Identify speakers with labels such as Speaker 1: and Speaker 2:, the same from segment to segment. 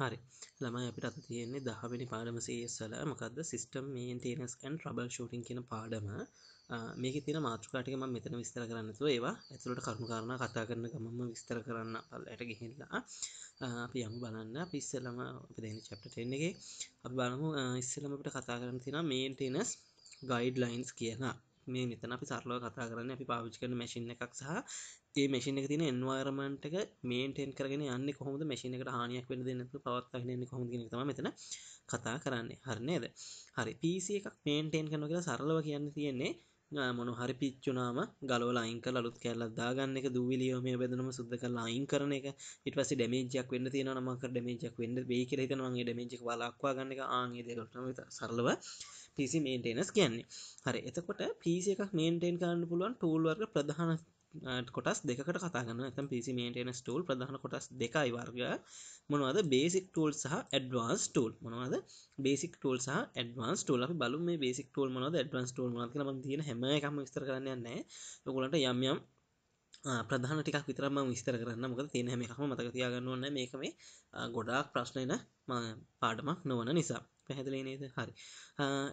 Speaker 1: හරි ළමයි අපිට අත තියෙන්නේ දහවෙනි පාඩම සේසල මකද සිිස්ටම් මේන් තේනස්කන් ්‍රබල් ෂූටින් කියන පාඩම මේක තින මාතෘකාටිකම මෙතන විස්තර කරන්නතු ඒවා ඇතුළට කරුණුකාරණ කතා කරන ගමම විස්තර කරන්න පල්ලට ගිහිල්ලා අපි යමු බලන්න පිස්සලම දෙන චප්ට ටෙන්නගේ අපි බලමු ඉස්සලමට කතා කරන්න තින මේන් ටේනස් ගයිඩ් ලයින්ස් කියලා මේ මෙතන අපි සරලව කතා කරන්න අපි පාවිච් කරන මැසිින් එකක් සහ ඒ මැසින් එක තියෙන එන්වයරමන්ට් එක මේන්ටේන් කරගෙන යන්නේ කොහොමද මැෂින් එකට හානියක් වෙන්න දෙන්නේ නැතුව පවත්වාගෙන යන්නේ කොහොමද කියන එක තමයි මෙතන කතා කරන්නේ. හරි නේද? හරි PC එකක් මේන්ටේන් කරනවා කියලා සරලව කියන්න තියෙන්නේ මොන හරි පිච්චුනාම ගලවලා අයින් කරලා අලුත් කැල්ලක් දාගන්න එක දූවිලිය මේ බෙදනම සුද්ධ කරලා අයින් කරන එක ඊට පස්සේ ඩැමේජ් එකක් වෙන්න තියෙනවා නම් අකට ඩැමේජ් එකක් වෙන්න වෙයි කියලා හිතනවා නම් ඒ ඩැමේජ් එක වළක්වා ගන්න එක ආන් ඒ දේවල් තමයි සරලව PC මේන්ටේනස් කියන්නේ. හරි එතකොට PC එකක් මේන්ටේන් කරන්න පුළුවන් ටූල් වර්ග ප්‍රධාන කොටස් දෙකට කතාගන්න ඇතම් පිසිමේටන ස්ටූල් ප්‍රධාන කොටස් දෙකයි වර්ග මොනවද බේසික් ටූල් සහ ඇඩ්වාන්ස් ටූල් මොනවද බේසික් ටූල් සහ ඇඩ්වාන්ස් ටූල් අපි බලු මේ බේසික් ටූල් මොනවද ඇඩ්වාන්ස් ටූල් මොනවද කියලා මම තියෙන හැම එකම විස්තර කරන්න යන්නේ නැහැ ඔයගොල්ලන්ට යම් යම් ප්‍රධාන ටිකක් විතරම විස්තර කරන්න මොකද තියෙන හැම එකම මතක තියාගන්න ඕනේ මේක මේ ගොඩාක් ප්‍රශ්න එන පාඩමක් නොවන නිසා පැහැදිලි නේද හරි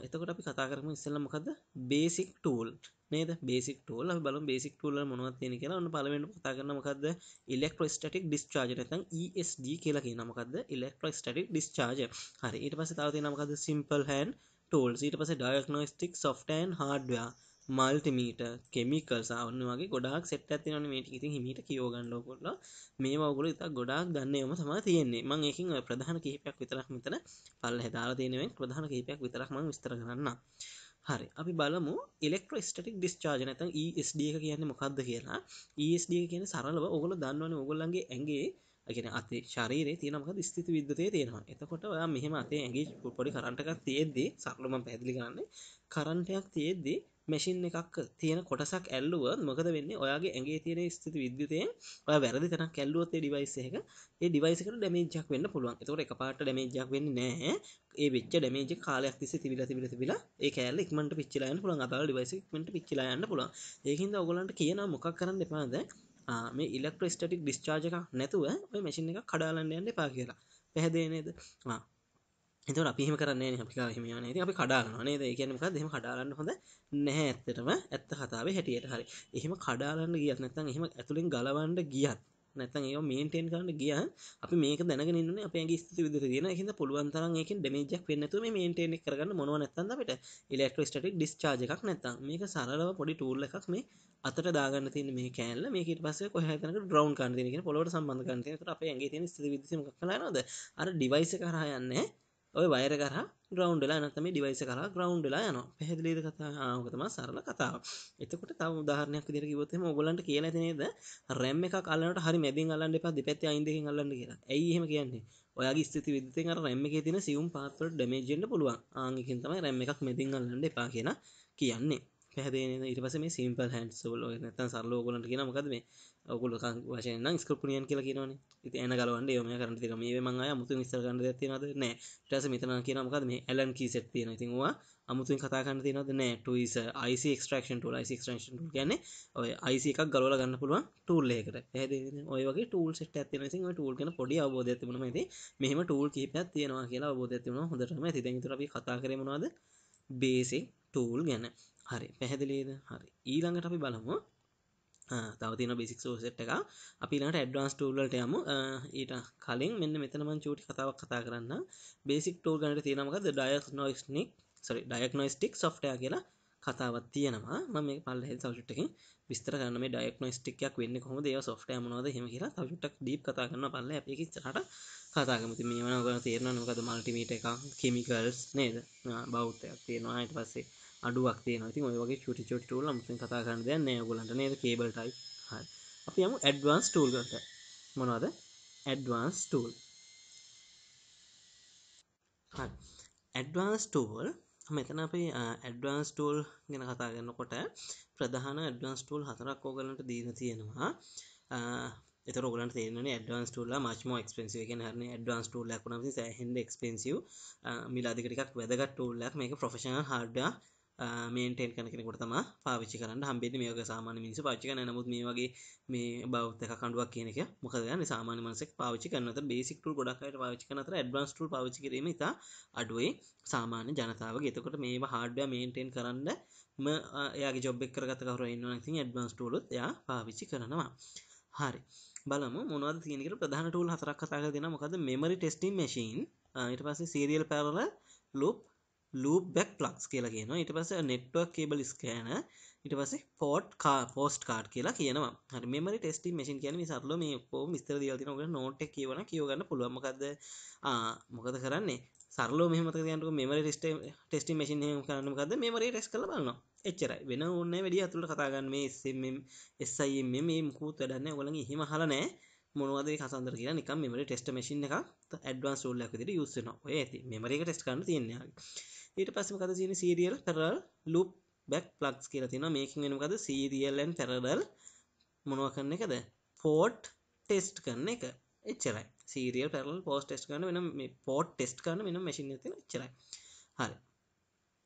Speaker 1: එතකොට අපි කතා කරමු ඉස්සෙල්ලා මොකද්ද බේසික් ටූල් නේද බේසික් ටූල් අපි බලමු බේසික් ටූල් වල මොනවද තියෙන කියලා ඔන්න පළවෙනිම කතා කරන මොකද්ද ඉලෙක්ට්‍රෝස්ටැටික් ඩිස්චාර්ජ් නැත්නම් ESD කියලා කියන මොකද්ද ඉලෙක්ට්‍රෝස්ටැටික් ඩිස්චාර්ජ් හරි ඊට පස්සේ තව තියෙනවා මොකද්ද සිම්පල් හෑන්ඩ් ටූල්ස් ඊට පස්සේ diagnostic software and hardware multimeter chemicals ආවන්න වගේ ගොඩක් සෙට් එකක් තියෙනවනේ මේක ඉතින් හිමීට කියව ගන්න ඕගොල්ලෝ මේවා ඔයගොල්ලෝ ඉතින් ගොඩක් ගන්න ඒවම තමයි තියෙන්නේ මම ඒකෙන් ප්‍රධාන කිහිපයක් විතරක් මෙතන පල්ලෙහා දාලා තියෙනවා ප්‍රධාන කිහිපයක් විතරක් මම විස්තර කරන්නම් හරි අපි බලමු ඉලෙක්ට්‍රෝස්ටටික් ඩිස්චාර්ජ් නැත්නම් ESD එක කියන්නේ මොකක්ද කියලා. ESD එක කියන්නේ සරලව ඔයගොල්ලෝ දන්නවනේ ඔයගොල්ලන්ගේ ඇඟේ ඒ කියන්නේ අතේ ශරීරේ තියෙන මොකද ස්ථිත විද්‍යුතය තියෙනවා. එතකොට ඔයා මෙහෙම අතේ ඇඟේ පොඩි කරන්ට් එකක් තියෙද්දී සරලව මම පැහැදිලි කරන්නේ කරන්ට් එකක් තියෙද්දී මැෂින් එකක් තියෙන කොටසක් ඇල්ලුවොත් මොකද වෙන්නේ? ඔයාගේ ඇඟේ තියෙන ස්ථිති විද්‍යුතයෙන් ඔයා වැරදි තැනක් ඇල්ලුවොත් ඒ ඩිවයිස් එක ඒ ඩිවයිස් එකට ඩැමේජ් එකක් වෙන්න පුළුවන්. ඒතකොට එකපාරට ඩැමේජ් එකක් වෙන්නේ නැහැ. ඒ වෙච්ච ඩැමේජ් එක කාලයක් තිස්සේ තිබිලා තිබිලා තිබිලා ඒ කෑල්ල ඉක්මනට පිච්චිලා යන්න පුළුවන්. අදාළ ඩිවයිස් එක ඉක්මනට පිච්චිලා යන්න පුළුවන්. ඒකින්ද ඔයගොල්ලන්ට කියනවා මොකක් කරන්න එපාද? මේ ඉලෙක්ට්‍රොස්ටැටික් ඩිස්චාර්ජ් එකක් නැතුව ඔය මැෂින් එක කඩාලන්න යන්න එපා කියලා. පැහැදිලි නේද? ආ එතුට අපිහම කරන්නේ අපිකා හිමයන ති අපි කඩාලනේ ඒකනක දෙම කඩාලන්න හොඳ නැහැ ඇත්තටම ඇත්ත කතාව හැටියට හරි එහෙම කඩාලන්න ගියත් නැතන් එහෙම ඇතුළින් ගලවන්ඩ ගියත් නැතන් ඒ මේන්ටෙන් කරන්න ගිය අපි මේක දැනගන්න අප ස්ත විද දන හිද පුළුවන්තරන් එක ඩමේජක් වෙන්නතු මේ මේන්ටෙන් කරන්න මොව නැතන්දට ඉලෙක්ට්‍රස්ටටික් ඩිස්චාජක් නැතම් මේක සරලව පොඩි ටූල්ල එකක් මේ අතට දාගන්න තින මේ කෑල්ල මේකට පස කොහතන ්‍රවන්් කාන්තිනක පොලොට සම්බන්ධ කන්තයට අප ඇගේ තින ස්ත විදම කලා නොද අර ඩිවයිස කරහයන්නේ ඔය වයර කර ග්‍රවන්්ඩලා නතම ඩිවයිස කර ග්‍රවන්්ඩලා යන පැහදිලිද කතාහකතම සරල කතාව එතකොට තව උදාහරණයක් දිර ගොතම ඔගලන්ට කියන නේද රැම්ම එක කලට හරි මැදි අල්ලන්න එපා දෙපැති අයින්ද අල්ලන්න කියලා ඇයිහම කියන්නේ ඔයාගේ ස්තති විදතක රැම්ම එක තින සියුම් පාත්වට ඩමේජෙන්ට පුළුවන් ආගකින් තමයි රැම්ම එකක් මැදින් අල්ලන්න එපා කියෙන කියන්නේ පැහදේ ඉට පස මේ සිම්පල් හන්ස් ල නැතන් සරලෝගලට කියෙන මොකද මේ ඔකුල වශයෙන් ස්කපියන් කියල කියන ති ඇන ගලවන්ට යම කරට තිර මේ මංගය මුතු විස්තර කන්න තිනද නෑ ටස මෙතන කියන මොකද මේ ඇලන් කීසට තියෙන තිවා අමුතුන් කතා කන්න තිනද නෑ ටයිස යිසි ක්ස්ට්‍රක්ෂන් ටල ක්ෂන් ගැන ඔය අයිසි එකක් ගලවල ගන්න පුළුවන් ටූල්ලේකට ඇද ඔයගේ ටූල් සට ඇතින සි ටූල් කන පොඩි අබෝධයක්තිබන ඇති මෙහම ටූල් කීපයක් තියෙනවා කියලා අබෝධයක්තිවන හොඳටම ඇති දැතුරි කතා කරමුණවාද බේසි ටූල් ගැන හරි පැහැදිලේද හරි ඊළඟට අපි බලමු තවතින බිසික් සෝසට් එක අපිනට ඇඩ්වාන්ස් ටූල්ලට යම ඊට කලින් මෙන්න මෙතනම චූටි කතාවක් කතා කරන්න බේසික් ටූල් ගනට තියෙනමකද ඩයක් නොයිස්නික් සරි ඩයක් නොයිස්ටික් සොෆ්ටය කියලා කතාවත් තියෙනවා ම පල්හ සවට්ක විස්තර කරන ඩයක් නොස්ටික්යක් වෙන්න කොම දේ සොෆ්ට මනොද හෙම කියලා තවටක් ඩීප් කතා කරන පල්ල අපි චට කතාකමති මේවන ග තේරන නොකද මල්ටිමීට එක කෙමිකල්ස් නේද බෞද්ධයක් තියෙනවායට පස්සේ අඩුවක් තියෙනවා ඉතින් ඔය වගේ චුටි චුටි ටූල් අමුතුවෙන් කතා කරන්න දෙයක් නෑ ඔයගොල්ලන්ට නේද කේබල් ටයි හරි අපි යමු ඇඩ්වාන්ස් ටූල් වලට මොනවද ඇඩ්වාන්ස් ටූල් හරි ඇඩ්වාන්ස් ටූල් මෙතන අපි ඇඩ්වාන්ස් ටූල් ගැන කතා කරනකොට ප්‍රධාන ඇඩ්වාන්ස් ටූල් හතරක් ඕගලන්ට දීන තියෙනවා එතර ඔගලන්ට තේරෙන්නේ ඇඩ්වාන්ස් ටූල්ලා much more expensive එකෙන් හරිනේ ඇඩ්වාන්ස් ටූල් එකක් වුණාම ඉතින් සෑහෙන්න expensive මිලාදික ටිකක් වැදගත් ටූල් එකක් මේක professional hardware මේන්ටෙන් කන කෙනෙකුටතම පාවිච්චි කරන්න හම්බෙද මේක සාමාන මිනිස පාච්චි කන නමුත් මේ වගේ මේ බෞද්ධක කඩුවක් කියනක මොකදයන සාමාන මනසක් පාච්චි කනත බේසික්ටු ගොඩක්ට පාච්චි කනතර ඩ්වන්ස්ටු පාච්චි කිරීම ඉතා අඩුවේ සාමාන්‍ය ජනතාව ගතකොට මේ හාඩ්ඩ මේන්ටෙන් කරන්න ම යාගේ ජොබ්ෙක් කරගත කර න්න ති ඩ්වන්ස්ටලුත් යා පාවිච්චි කරනවා හරි බලම මොනවද තියනකට ප්‍රධානටූල් හතරක් කතාග දෙෙන මොකද මෙමරි ටෙස්ටිම් මශීන් ඊට පස්සේ serial parallel loop loopback plugs කියලා කියනවා ඊට පස්සේ network cable scanner ඊට පස්සේ port card post card කියලා කියනවා හරි memory testing machine කියන්නේ මේ සරලව මේ ඔක්කොම විස්තර දීලා තියෙනවා ඔයගොල්ලෝ note එක කියවන කියව ගන්න පුළුවන් මොකද්ද ආ මොකද කරන්නේ සරලෝ මෙහමතක දයන්නක මෙමරි ටෙස්ට ටෙස්ටි මසින් හම කරනමකද මෙමරි ටෙස් කළ බලන්න එච්චරයි වෙන ඔන්න වැඩිය ඇතුළ කතාගන්න මේ එස්සයි මේ මුකූත් වැඩන්න ඔලගේ හිම හලනෑ මොනවද කසන්දර කිය නික මෙමරි ටෙස්ට මසින් එක ඇඩවන් සෝල්ලක ට යුස්සන ඔය ඇති මෙමරික ටෙස් කරන්න තියන්නේ ඊට පස්සේ මොකද තියෙන්නේ serial parallel loop back plugs කියලා තියෙනවා. මේකෙන් වෙන්නේ මොකද serial and parallel මොනවා කරන එකද? port test කරන එක. එච්චරයි. serial parallel port test කරන වෙන මේ port test කරන වෙන machine එකක් තියෙනවා. එච්චරයි. හරි.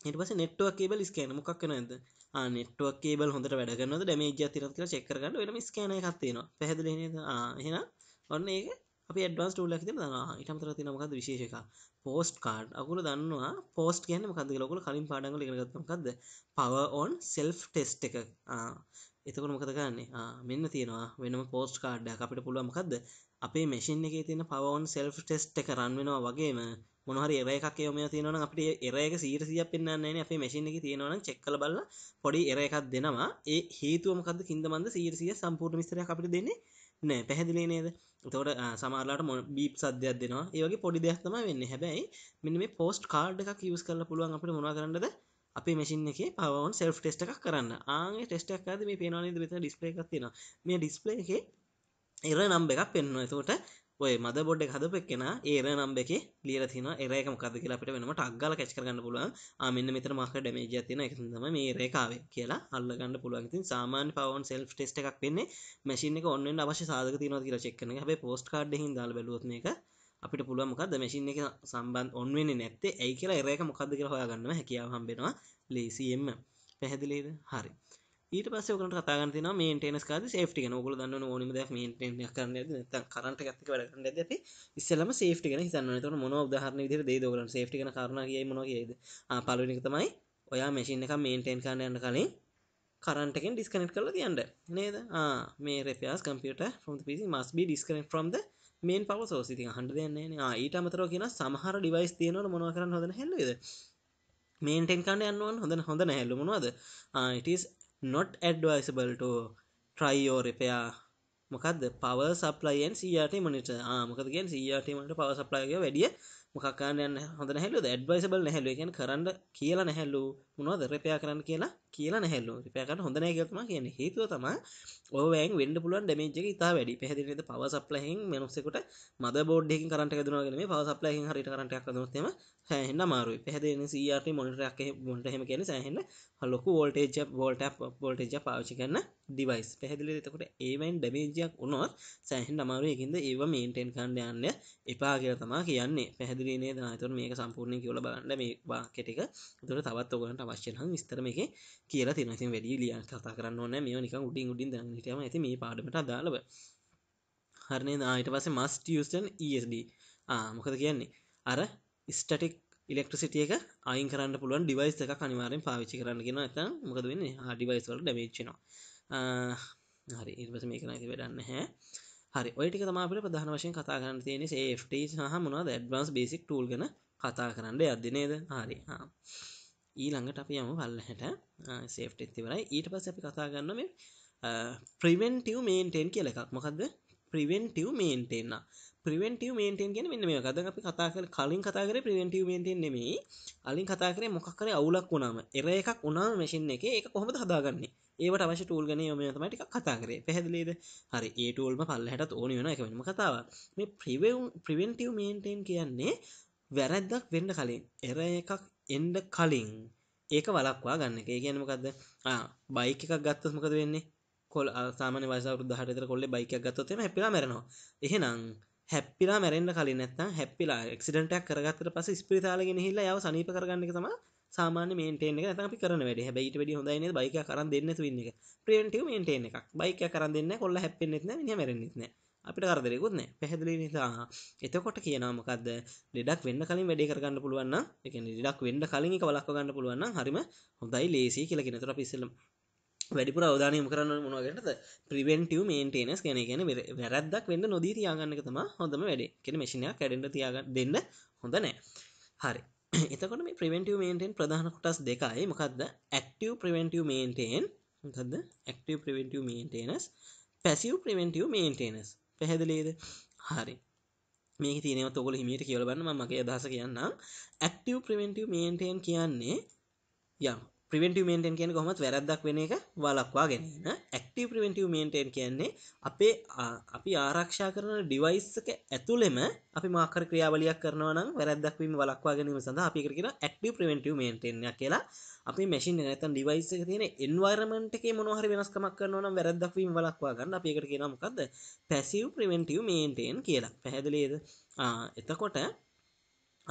Speaker 1: ඊට පස්සේ network cable scan මොකක් වෙනවද? ආ network cable හොඳට වැඩ කරනවද? damage එකක් තියෙනවද කියලා check කරගන්න වෙනම scan එකක් තියෙනවා. පැහැදිලි නේද? ආ එහෙනම් ඔන්න ඒක අපි ඇඩ්වාන්ස් ටූල්ලක් විදිහට දනවා. ඊට අමතරව තියෙනවා මොකද්ද විශේෂ එකක්? Post card. අකුල දන්නවා පෝස්ට් කියන්නේ මොකද්ද කියලා. ඔයගොල්ලෝ කලින් පාඩම් වල ඉගෙන ගත්තා මොකද්ද? power on self test එක. ආ. එතකොට මොකද කරන්නේ? ආ මෙන්න තියෙනවා වෙනම පෝස්ට් කාඩ් එකක්. අපිට පුළුවන් මොකද්ද? අපේ මැෂින් එකේ තියෙන power on self test එක රන් වෙනවා වගේම මොනහරි එර එකක් ඒව මේවා තියෙනවා නම් අපිට එර එක 100ක් පෙන්වන්නේ නැහැ අපේ මැෂින් එකේ තියෙනවා නම් චෙක් කරලා බලලා පොඩි එර එකක් දෙනවා ඒ හේතුව මොකද්ද කින්ද මන්ද 100 සම්පූර්ණ විස්තරයක් අපිට දෙන්නේ නෑ පැහැදිලි නේද? එතකොට සමහරලාට මොන බීප් සද්දයක් දෙනවා. ඒ වගේ පොඩි දෙයක් තමයි වෙන්නේ. හැබැයි මෙන්න මේ පෝස්ට් කාඩ් එකක් යූස් කරලා පුළුවන් අපිට මොනවා කරන්නද? අපේ මැෂින් එකේ power on self test එකක් කරන්න. ආන්ගේ test එකක් කරද්දී මේ පේනවා නේද? මෙතන display එකක් තියෙනවා. මේ display එකේ error number එකක් පෙන්වනවා. එතකොට ඔය මද බොඩ් එක හදපු එක්කෙනා ඒ එරර් නම්බර් එකේ ලියලා තිනවා එරර් එක මොකද්ද කියලා අපිට වෙනම ටග් ගාලා කැච් කරගන්න පුළුවන් ආ මෙන්න මෙතන මාකට් ඩැමේජ් එකක් තියෙනවා ඒක තමයි මේ එරර් එක ආවේ කියලා අල්ලගන්න පුළුවන් ඉතින් සාමාන්‍ය පවර් සෙල්ෆ් ටෙස්ට් එකක් වෙන්නේ මැෂින් එක ඔන් වෙන්න අවශ්‍ය සාධක තියෙනවද කියලා චෙක් කරන එක හැබැයි පෝස්ට් කාඩ් එකකින් දාලා බැලුවොත් මේක අපිට පුළුවන් මොකක්ද මැෂින් එක සම්බන්ධ ඔන් වෙන්නේ නැත්තේ ඇයි කියලා එරර එක මොකද්ද කියලා හොයාගන්නම හැකියාව හම්බෙනවා ලේසියෙන්ම පැහැදිලිද හරි ඊට පස්සේ ඔයගලන්ට කතා කරන්න තියෙනවා මේන්ටේනන්ස් කාර්යද සේෆ්ටි ගැන. ඔයගොල්ලෝ දන්නවනේ ඕනෙම දෙයක් මේන්ටේන් එකක් කරන්න යද්දි නැත්තම් කරන්ට් එකත් එක්ක වැඩ කරන්න යද්දි අපි ඉස්සෙල්ලාම සේෆ්ටි ගැන හිතන්න ඕනේ. එතකොට මොනවා උදාහරණ විදිහට දෙයිද ඔයගලන්ට සේෆ්ටි ගැන කාරණා කියයි මොනවා කියයිද? ආ පළවෙනි එක තමයි ඔයා මැෂින් එකක් මේන්ටේන් කරන්න යන කලින් කරන්ට එකෙන් ඩිස්කනෙක්ට් කරලා තියන්න. නේද? ආ මේ repairs computer from the PC must be disconnected from the මේන් පව සෝසිති හට දෙන්නේ ඊට අමතරව කියන සමහර ඩිවයිස් තියනවට මොනව කරන්න හොඳන හෙල්ලද මේන්ටෙන් කන්න යන්නුවන් හොඳ හොඳ හැල්ලුමනවාද ඉටස් not advisable to try or repair මොකක්ද power supply and CRT monitor ආ මොකද කියන්නේ CRT monitor power supply එක වැඩිය මොකක් කරන්න යන්න හොඳ නැහැලුද advisable නැහැලු. ඒ කියන්නේ කරන්න කියලා නැහැලු. මොනවද රිපෙයා කරන්න කියලා කියලා නැහැලු. රිපෙයා කරන්න හොඳ නැහැ කියලා තමයි කියන්නේ. හේතුව තමයි ඕවෑන් වෙන්න පුළුවන් ડેමේජ් එක ඉතාල වැඩි. පැහැදිලි නේද? පවර් සප්ලයි එකෙන් මිනිස්සුෙකුට මදර් බෝඩ් එකකින් කරන්ට් එක දුනවා කියන්නේ මේ පවර් සප්ලයි එකෙන් හරියට කරන්ට් එකක් දුනොත් එහෙම සෑහෙන්න අමාරුයි. පැහැදිලි නේද? CRT මොනිටර් එකක් මොනිටර් එහෙම කියන්නේ සෑහෙන්න ලොකු වෝල්ටේජ් එකක් වෝල්ට් එකක් වෝල්ටේජ් එකක් පාවිච්චි කරන ඩිවයිස්. පැහැදිලිද? එතකොට ඒවෙන් ඩැමේජ් එකක් වුණොත් සෑහෙන්න අමාරුයි. ඒකින්ද ඒව මේන්ටේන් කරන්න යන්න එපා කියලා තමයි කියන්නේ. පැහැදිලි නේද? එතකොට මේක සම්පූර්ණයෙන් කියලා බලන්න මේ වාක්‍ය ටික. එතකොට තවත් ඔයගලන්ට අවශ්‍ය නම් විස්තර මේකේ කියලා තියෙනවා. ඉතින් වැඩි ලියන්න කතා කරන්න ඕනේ නැහැ. මේවා නිකන් උඩින් උඩින් දාන්න හිටියම ඇති මේ පාඩමට අදාළව. හරි නේද? ඊට පස්සේ must use an ESD. ආ මොකද කියන්නේ? අර static electricity එක අයින් කරන්න පුළුවන් device එකක් අනිවාර්යෙන් පාවිච්චි කරන්න කියනවා. නැත්නම් මොකද වෙන්නේ? ආ device වල damage වෙනවා. හරි ඊට පස්සේ මේක නම් ඉතින් වැඩක් නැහැ. හරි ඔය ටික තමයි අපිට ප්‍රධාන වශයෙන් කතා කරන්න තියෙන්නේ safety සහ මොනවද advanced basic tool ගැන කතා කරන්න යද්දි නේද? හරි. හා. ඊළඟට අපි යමු පල්ලහැට සේෆ්ට එතිවරයි ඊට පස්ස අපි කතා ගන්න මේ ප්‍රවෙන්ටව මේන්ටෙන් කියල එකක් මොකක්ද ප්‍රවෙන්ටව මේන්ටෙන්න්න ප්‍රවෙන්ටව මේන්ටෙන් ගෙන මෙන්න මේ ගද අපි කතා කර කලින් කතාකර ප්‍රවෙන්ටව මේන්ටෙන් නෙමේ අලින් කතා කරේ මොකක්කර අවුලක් වුණාම එර එකක් උනාම මැසින් එක එක කොහොමද හදාගන්නේ ඒවට අවශ ටූල්ගන යොම තමටික කතා කරේ පැහැදිලේද හරි ඒටෝල්ම පල්ලහටත් ඕන වෙන එකම කතාව මේ ප්‍රවම් ප්‍රවෙන්ටව මේන්ටෙන් කියන්නේ වැරැද්දක් වෙන්න කලින් එර එකක් එන්ඩ කලින් ඒක වලක්වා ගන්න එක කියන මොකක්ද බයික එකක් ගත්තත් මොකද වෙන්නේ කොල් සාමන වසරු දහටතර කොල්ල බයික ගත්තොතම හැපිලා මරනවා එහෙනම් හැපිලා මැරෙන්ට කලින් නැත්තම් හැපිලා එක්සිඩටක් කරගත්තට පස ස්පිරිතාලගෙන හිල්ලා යව සනීප කරගන්නක තම සාමාන මේටේන එක අපි කරන වැඩ හැබයිට වැඩි හොඳයින බයික කරන්න දෙන්න වෙන්න එක ප්‍රේන්ටව මේටේන එකක් බයික කරන්න දෙන්න කොල්ල හැපෙන්න්නෙත්න මැරෙන්නෙත්නෑ අපිට කරදරයකුත් නෑ පැහැදිලි නිසා එතකොට කියනවා මොකද්ද ලෙඩක් වෙන්න කලින් වැඩේ කරගන්න පුළුවන් නම් ඒ කියන්නේ ලෙඩක් වෙන්න කලින් එක වළක්ව ගන්න පුළුවන් නම් හරිම හොඳයි ලේසි කියලා කියන. ඒතර අපි ඉස්සෙල්ලා වැඩිපුර අවධානය යොමු කරන්න ඕනේ මොනවා ගැනද? preventive maintenance කියන එක කියන්නේ වැරද්දක් වෙන්න නොදී තියාගන්න එක තමයි හොඳම වැඩේ. කියන්නේ මැෂින් එක කැඩෙන්න තියාගන්න දෙන්න හොඳ නෑ. හරි. එතකොට මේ preventive maintain ප්‍රධාන කොටස් දෙකයි. මොකද්ද? active preventive maintain මොකද්ද? active preventive maintenance passive preventive maintenance පැහැදිලේද හරි මේ තිනව තොල හිමිට කියලබන්න මගේ අදහස කියන්න ඇක්ටව ප්‍රවෙන්ටව මේන්ටයෙන් කියන්නේ යම් ප්‍රවෙන්ටව මේටෙන් කියන කොමත් වැරදක් වෙන එක වලක්වා ගැනන්න ඇක්ටව ප්‍රවෙන්ටව මේටෙන් කියන්නේ අපේ අපි ආරක්ෂා කරන ඩිවයිස්සක ඇතුළෙම අපි මාකර ක්‍රියාවලයක් කරනවන වැරදක්වීම වලක්වා ගැනීම සඳහා අපි කරෙන ඇක්ටව ප්‍රවෙන්ටව මේටෙන් කියලා අපි මැසින් නැතන් ඩිවයිස තියෙන එන්වර්මට එක මොහර වෙනස්කමක් කරනවන වැරදක්වීම වලක්වා ගන්න අපිකට කියෙනමකක්ද පැසිව් ප්‍රවෙන්ටව මේන්ටෙන් කියලා පැහැදිලේද එතකොට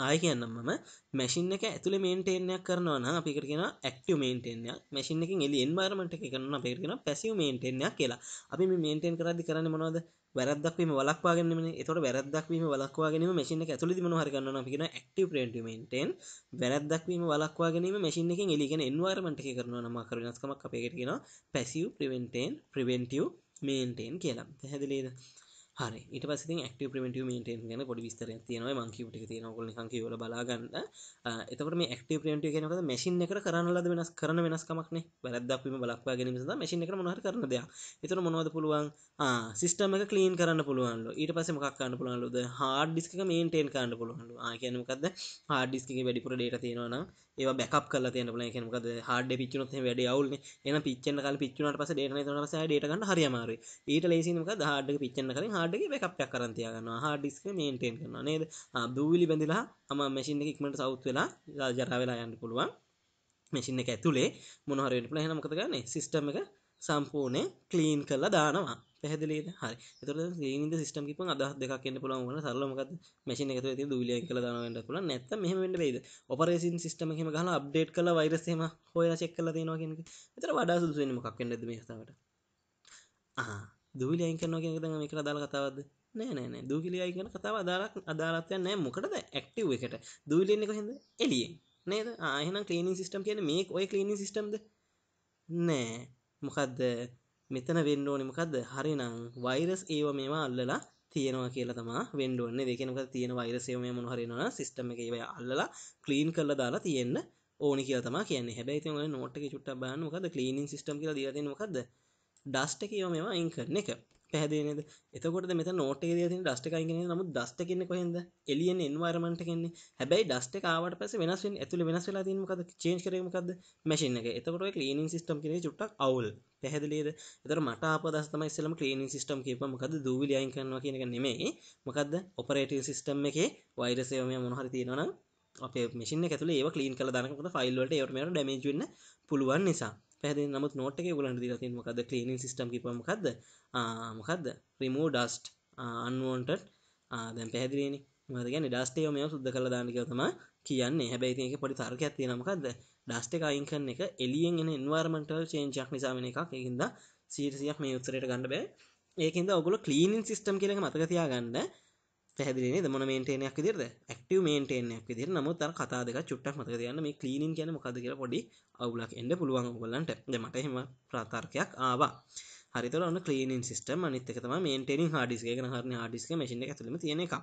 Speaker 1: ආය කියන්නම් මම මැෂින් එක ඇතුලේ මේන්ටේන් එකක් කරනවා නම් අපි ඒකට කියනවා ඇක්ටිව් මේන්ටේන් එකක් මැෂින් එකකින් එළිය එන්වයරන්මන්ට් එකේ කරනවා අපි ඒකට කියනවා පැසිව් මේන්ටේන් එකක් කියලා. අපි මේ මේන්ටේන් කරද්දි කරන්නේ මොනවද? වැරද්දක් වීම වළක්වා ගැනීමනේ. ඒතකොට වැරද්දක් වීම වළක්වා ගැනීම මැෂින් එක ඇතුළේදී මොනවා හරි කරනවා නම් අපි කියනවා ඇක්ටිව් ප්‍රෙවෙන්ටිව් මේන්ටේන්. වැරද්දක් වීම වළක්වා ගැනීම මැෂින් එකෙන් එළිය කියන්නේ එන්වයරන්මන්ට් එකේ කරනවා නම් ආකාර වෙනස්කමක් අපි ඒකට කියනවා පැසිව් ප්‍රිවෙන්ටේන් ප්‍රිවෙන්ටිව් මේන්ටේන් කියලා. පැහැදිලිද? හරි ඊට පස්සේ ඉතින් ඇක්ටිව් ප්‍රිවෙන්ටිව් මේන්ටේන් ගැන පොඩි විස්තරයක් තියෙනවා මං කියපු ටික තියෙනවා ඔයගොල්ලෝ නිකන් කියවලා බලා ගන්න. එතකොට මේ ඇක්ටිව් ප්‍රිවෙන්ටිව් කියන එකද මැෂින් එකට කරන ලද වෙනස් කරන වෙනස්කමක් නේ. වැරද්දක් වීම බලක්වා ගැනීම සඳහා මැෂින් එකට මොනවා හරි කරන දෙයක්. එතකොට මොනවද පුළුවන්? ආ සිස්ටම් එක ක්ලීන් කරන්න පුළුවන්ලු. ඊට පස්සේ මොකක් කරන්න පුළුවන්ලුද? හાર્ඩ් ඩිස්ක් එක මේන්ටේන් කරන්න පුළුවන්ලු. ආ කියන්නේ මොකද්ද? හાર્ඩ් ඩිස්ක් එකේ වැඩිපුර data තියෙනවා නම් ඒ බැක් කල තියන ල එක මොකද හඩ පිච්චනොත් වැඩ අවුල්න එන පිච්චන කල පිච්චනට පස ඩේට නස ඩටගන්න හරිමාර ඊට ලේසිනක හඩ පිච්චන කර හඩගේ බැකප්යක් කරතියගන්න හඩිස්ක මේන්ටෙන් කරන නේද දූවිලි බැඳලා හම මැසින් එකක්මට සෞත් වෙලා ජරාවෙලා යන්න පුළුවන් මෙසින්න එක ඇතුළේ මොනහරයට පලහනමකත ගන්නේ සිිස්ටම එක සම්පූර්ණය ක්ලීන් කරලා දානවා පැහැදිලිද හරි එතකොට ක්ලීනින් ද සිස්ටම් කිව්වම අදහස් දෙකක් එන්න පුළුවන් වුණා සරලව මොකද මැෂින් එක තුළ තියෙන දූවිලි අයින් කරලා දානවා වෙන්න පුළුවන් නැත්නම් මෙහෙම වෙන්න වෙයිද ඔපරේටින් සිස්ටම් එක එහෙම ගහලා අප්ඩේට් කරලා වෛරස් එහෙම හොයලා චෙක් කරලා තියෙනවා කියන එක එතකොට වඩා සුදුසු වෙන්නේ මොකක් වෙන්නද මේ කතාවට ආ දූවිලි අයින් කරනවා කියන එක දැන් මේකට අදාළ කතාවක්ද නෑ නෑ නෑ දූවිලි අයින් කරන කතාව අදාළක් අදාළත්වයක් නෑ මොකටද ඇක්ටිව් එකට දූවිලි එන්නේ කොහෙන්ද එළියෙන් නේද ආ එහෙනම් ක්ලීනින් සිස්ටම් කියන්නේ මේක ඔය ක්ලීනින් සිස්ටම්ද නෑ මොකද්ද මෙතන වෙන්න ඕනේ මොකද්ද? හරිනම් වෛරස් ඒව මේවා අල්ලලා තියෙනවා කියලා තමා වෙන්න ඕනේ. ඒ කියන්නේ මොකද තියෙන වෛරස් ඒව මේ මොන හරි වෙනවා සිස්ටම් එකේ ඒවා අල්ලලා ක්ලීන් කරලා දාලා තියෙන්න ඕනේ කියලා තමා කියන්නේ. හැබැයි ඉතින් ඔය නෝට් එකේ චුට්ටක් බලන්න මොකද්ද ක්ලීනින් සිස්ටම් කියලා දීලා තියෙන්නේ මොකද්ද? ඩස්ට් එක ඒව මේවා අයින් කරන එක. පැහදිනද එතකොට මෙත නෝටේ ති ඩස්ටකයිගෙන නමු දස්ට කියන්න කොහෙද එලියන එන්වර්මට කියන්නේ හැබයි ඩස්ට කාවට පස වෙනස්ෙන් ඇතුළ වෙනස් වෙලා තිීමකද චේන් කරමකද මැසින එක එතකොට ලීනින් සිස්ටම් කියෙන චුට්ටක් අවුල් පැහැදිලේද එතර මට අපදස්තම ස්සලම ලීනින් සිස්ටම් කියපමකද දූවිලියන් කරනවා කියනක නෙමේ මොකද ඔපරේටව සිස්ටම් එක වෛරසයමය මොහර තියෙනවන අපේ මිසින ඇතුළ ඒ ලීන් කල දනකට ෆයිල්ලට යටම ඩමජන්න පුළුවන් නිසා පැහදි නමුත් නෝට් එකේ ඔයගලන්ට දීලා තියෙන මොකද්ද ක්ලීනින් සිස්ටම් කිව්වම මොකද්ද මොකද්ද remove dust unwanted දැන් පැහැදිලිනේ මොකද කියන්නේ dust එක මේව සුද්ධ කරලා දාන්න කියලා තමයි කියන්නේ හැබැයි ඉතින් ඒකේ පොඩි තර්කයක් තියෙනවා මොකද්ද dust එක අයින් කරන එක එළියෙන් එන environmental change එකක් නිසා වෙන එකක් ඒකින්ද 100% මේ උත්තරයට ගන්න බෑ ඒකින්ද ඔයගොල්ලෝ ක්ලීනින් සිස්ටම් කියන එක මතක තියාගන්න පැහැදිලි නේද මොන මේන්ටේන් එකක් විදිහටද ඇක්ටිව් මේන්ටේන් එකක් විදිහට නමුත් අර කතා දෙකක් චුට්ටක් මතක තියාගන්න මේ ක්ලීනින් කියන්නේ මොකද්ද කියලා පොඩි අවුලක් එන්න පුළුවන් ඔයගොල්ලන්ට දැන් මට එහෙම ප්‍රාතර්කයක් ආවා හරි එතකොට ඔන්න ක්ලීනින් සිස්ටම් අනිත් එක තමයි මේන්ටේනින් හાર્ඩ් ඩිස්ක් එක නහරනේ හાર્ඩ් ඩිස්ක් එක මැෂින් එක ඇතුළෙම තියෙන එකක්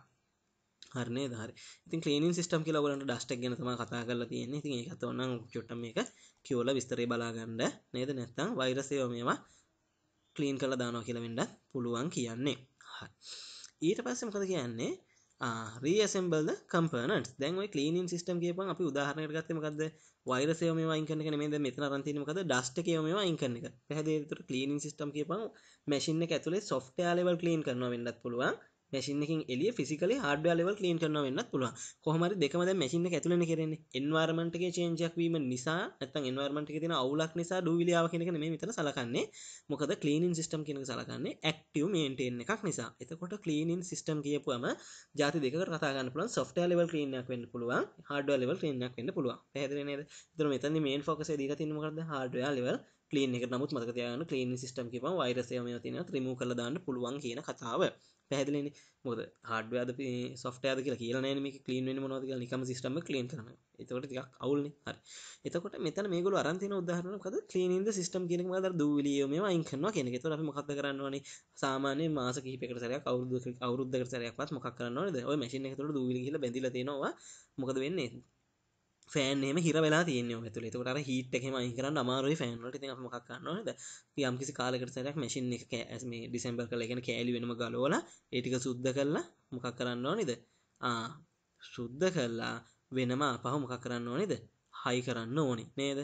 Speaker 1: හරි නේද හරි ඉතින් ක්ලීනින් සිස්ටම් කියලා ඔයගොල්ලන්ට ඩස්ට් එක ගැන තමයි කතා කරලා තියෙන්නේ ඉතින් ඒකත් ඕනනම් චුට්ටක් මේක කියවලා විස්තරේ බලා ගන්න නේද නැත්නම් වෛරස් ඒවා මේවා ක්ලීන් කරලා දානවා කියලා වෙන්න පුළුවන් කියන්නේ හරි ඊට පස්සේ මොකද කියන්නේ රීඇසම්බල්ද කම්පනට දැන් ලීන් සිටම් කියපන් අපි උදාහරණයට ගත්තමකක්ද වෛරසය මේ වයිකන මේ මෙතන රන්තිනකද ඩස්ට කියමවා ඉකන්න එක පැහදේතුට ලීනින් සිටම් කියපන් මැසින්න ඇතුලේ සොෆ්ටයාලෙවල් ලීන් කරන වෙන්නත් පුළුවන් මැෂින් එකකින් එළිය ෆිසිකලි හાર્ඩ්වෙයාර් ලෙවල් ක්ලීන් කරනවා වෙන්නත් පුළුවන්. කොහොම හරි දෙකම දැන් මැෂින් එක ඇතුළේනේ කරන්නේ. එන්වයරන්මන්ට් එකේ චේන්ජ් එකක් වීම නිසා නැත්නම් එන්වයරන්මන්ට් එකේ තියෙන අවුලක් නිසා දූවිලි ආව කියන එක නෙමෙයි මෙතන සලකන්නේ. මොකද ක්ලීනින් සිස්ටම් කියන එක සලකන්නේ ඇක්ටිව් මේන්ටේන් එකක් නිසා. එතකොට ක්ලීනින් සිස්ටම් කියපුවම ಜಾති දෙකකට කතා ගන්න පුළුවන් software level clean එකක් වෙන්න පුළුවන් hardware level clean එකක් වෙන්න පුළුවන්. පැහැදිලි නේද? ඒතර මෙතනදී main focus එක දීලා තින්නේ මොකද්ද? hardware level ක්ලීන් එකට නමුත් මතක තියාගන්න ක්ලීන් සිස්ටම් කියපම වෛරස් ඒවා මේවා තියෙනවා රිමූව් කරලා දාන්න පුළුවන් කියන කතාව. පැහදිලනි මොද හඩ ද සොට ද කියලන මේ කලීන් මොද නිකම සිටම කලීන් කරන එතකට තික් අවුල්න හර එතකොට මෙත මේගල අරන්තින උදාහරන කද කලීන්ද සිටම් කියන ද දූලියම අයින් කරනවා කියෙන ෙත ම කත කරන්නවන සාමාන්‍ය මාස කීපකරය අවුදු අවුද්දකරයක් පත් මොක් කරන්නවද මශන තුර දූල කියල බැඳල තියෙනවා මොකද වෙන්නේ ෑනම හිර වෙලා තියන්නේ ඇතුළ තකට හිට එකම හිකර අමාරුයි ෑන්ට ති මක්න්න ද යම් කිසි කාලකට සැරක් මැසින් එක ඇස්ම ඩිසම්බර් කලගෙන කෑලි වෙනම ගලෝල ඒටික සුද්ද කරලා මොකක් කරන්න ඕනිද ශුද්ධ කරලා වෙනම පහ මොකක් කරන්න ඕනිද හයි කරන්න ඕනි නේද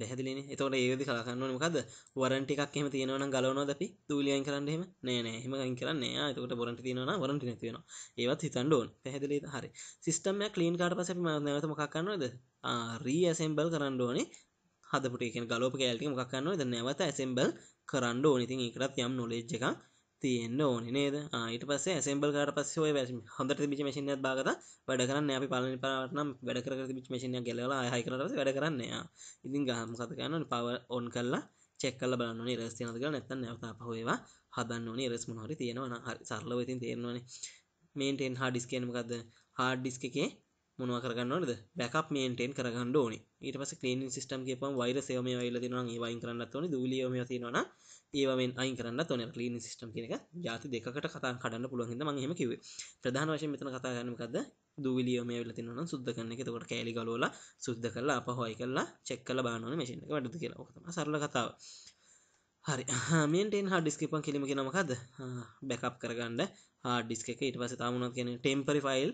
Speaker 1: පැහදිලින තවට ඒදි කලාකන්නවන මකද වරට එකක් එම තියෙනවන ගලවන දැපි තුලියන් කරන්නෙම නෑනෑ හෙමගින් කරන්නේ අතකට බොරට තියෙනවන වරට නැතිවෙන ඒවත් හිතන්ඩෝන් පැහදිලි හරි සිිස්ටම්ම කලීන් කාට පස නැවත මක්කන්නවද රී ඇසෙම්බල් කරන්න ඕනේ හදපුට එක ගලෝප කෑල්ටි මක්කන්නවද නැවත ඇසෙම්බල් කරන්න ඕනඉතින් එකරත් යම් නොලෙජ් එකක් තියෙන්න්න ඕන නේද ආට පස සෙම්බල් කාර පස්ස ඔය හොඳට බිච මසිනත් බාගත වැඩ කරන්න අපි පලන පාටනම් වැඩ කර බිච් මසිනය ගෙලලා හයි කර වැඩ කරන්නය ඉතින් ගහම කත කරන්න පව ඔන් කල්ලා චෙක්කල බලන්න රස් තියනක නැත්තන් නැවතා පහේවා හදන්න ඕනේ රස් මොහරි තියෙනවා සරලව ඉතින් තේරෙනවානේ මේන්ටෙන් හාඩිස් කියනමකක්ද හාඩ් ඩිස්ක එකේ මොනව කරගන්න ඕනද බැකප් මේන්ටේන් කරගන්න ඕනි ඊට පස්සේ ක්ලීනින් සිස්ටම් කියපුවම වෛරස් ඒවා මේවා ඉල්ල තියෙනවා නම් ඒවා අයින් කරන්නත් ඕනි දූලි ඒවා මේවා තියෙනවා නම් ඒවා මෙන් අයින් කරන්නත් ඕනේ ක්ලීනින් සිස්ටම් කියන එක ಜಾති දෙකකට කතා කඩන්න පුළුවන් හින්දා මම එහෙම කිව්වේ ප්‍රධාන වශයෙන් මෙතන කතා කරන්නේ මොකද්ද දූවිලි ඒවා මේවා ඉල්ල තියෙනවා නම් සුද්ධ කරන එක එතකොට කෑලි ගලවලා සුද්ධ කරලා අපහොයි කරලා චෙක් කරලා බලන්න ඕනේ මැෂින් එක වැඩද කියලා ඕක තමයි සරල කතාව හරි මේන්ටේන් හා ඩිස්කිපන් කිලිම කියනමකද බැකප් කරගන්න හා ඩිස්ක එක ඉට පස තාමුණක් කියෙන ටෙම්පරි ෆයිල්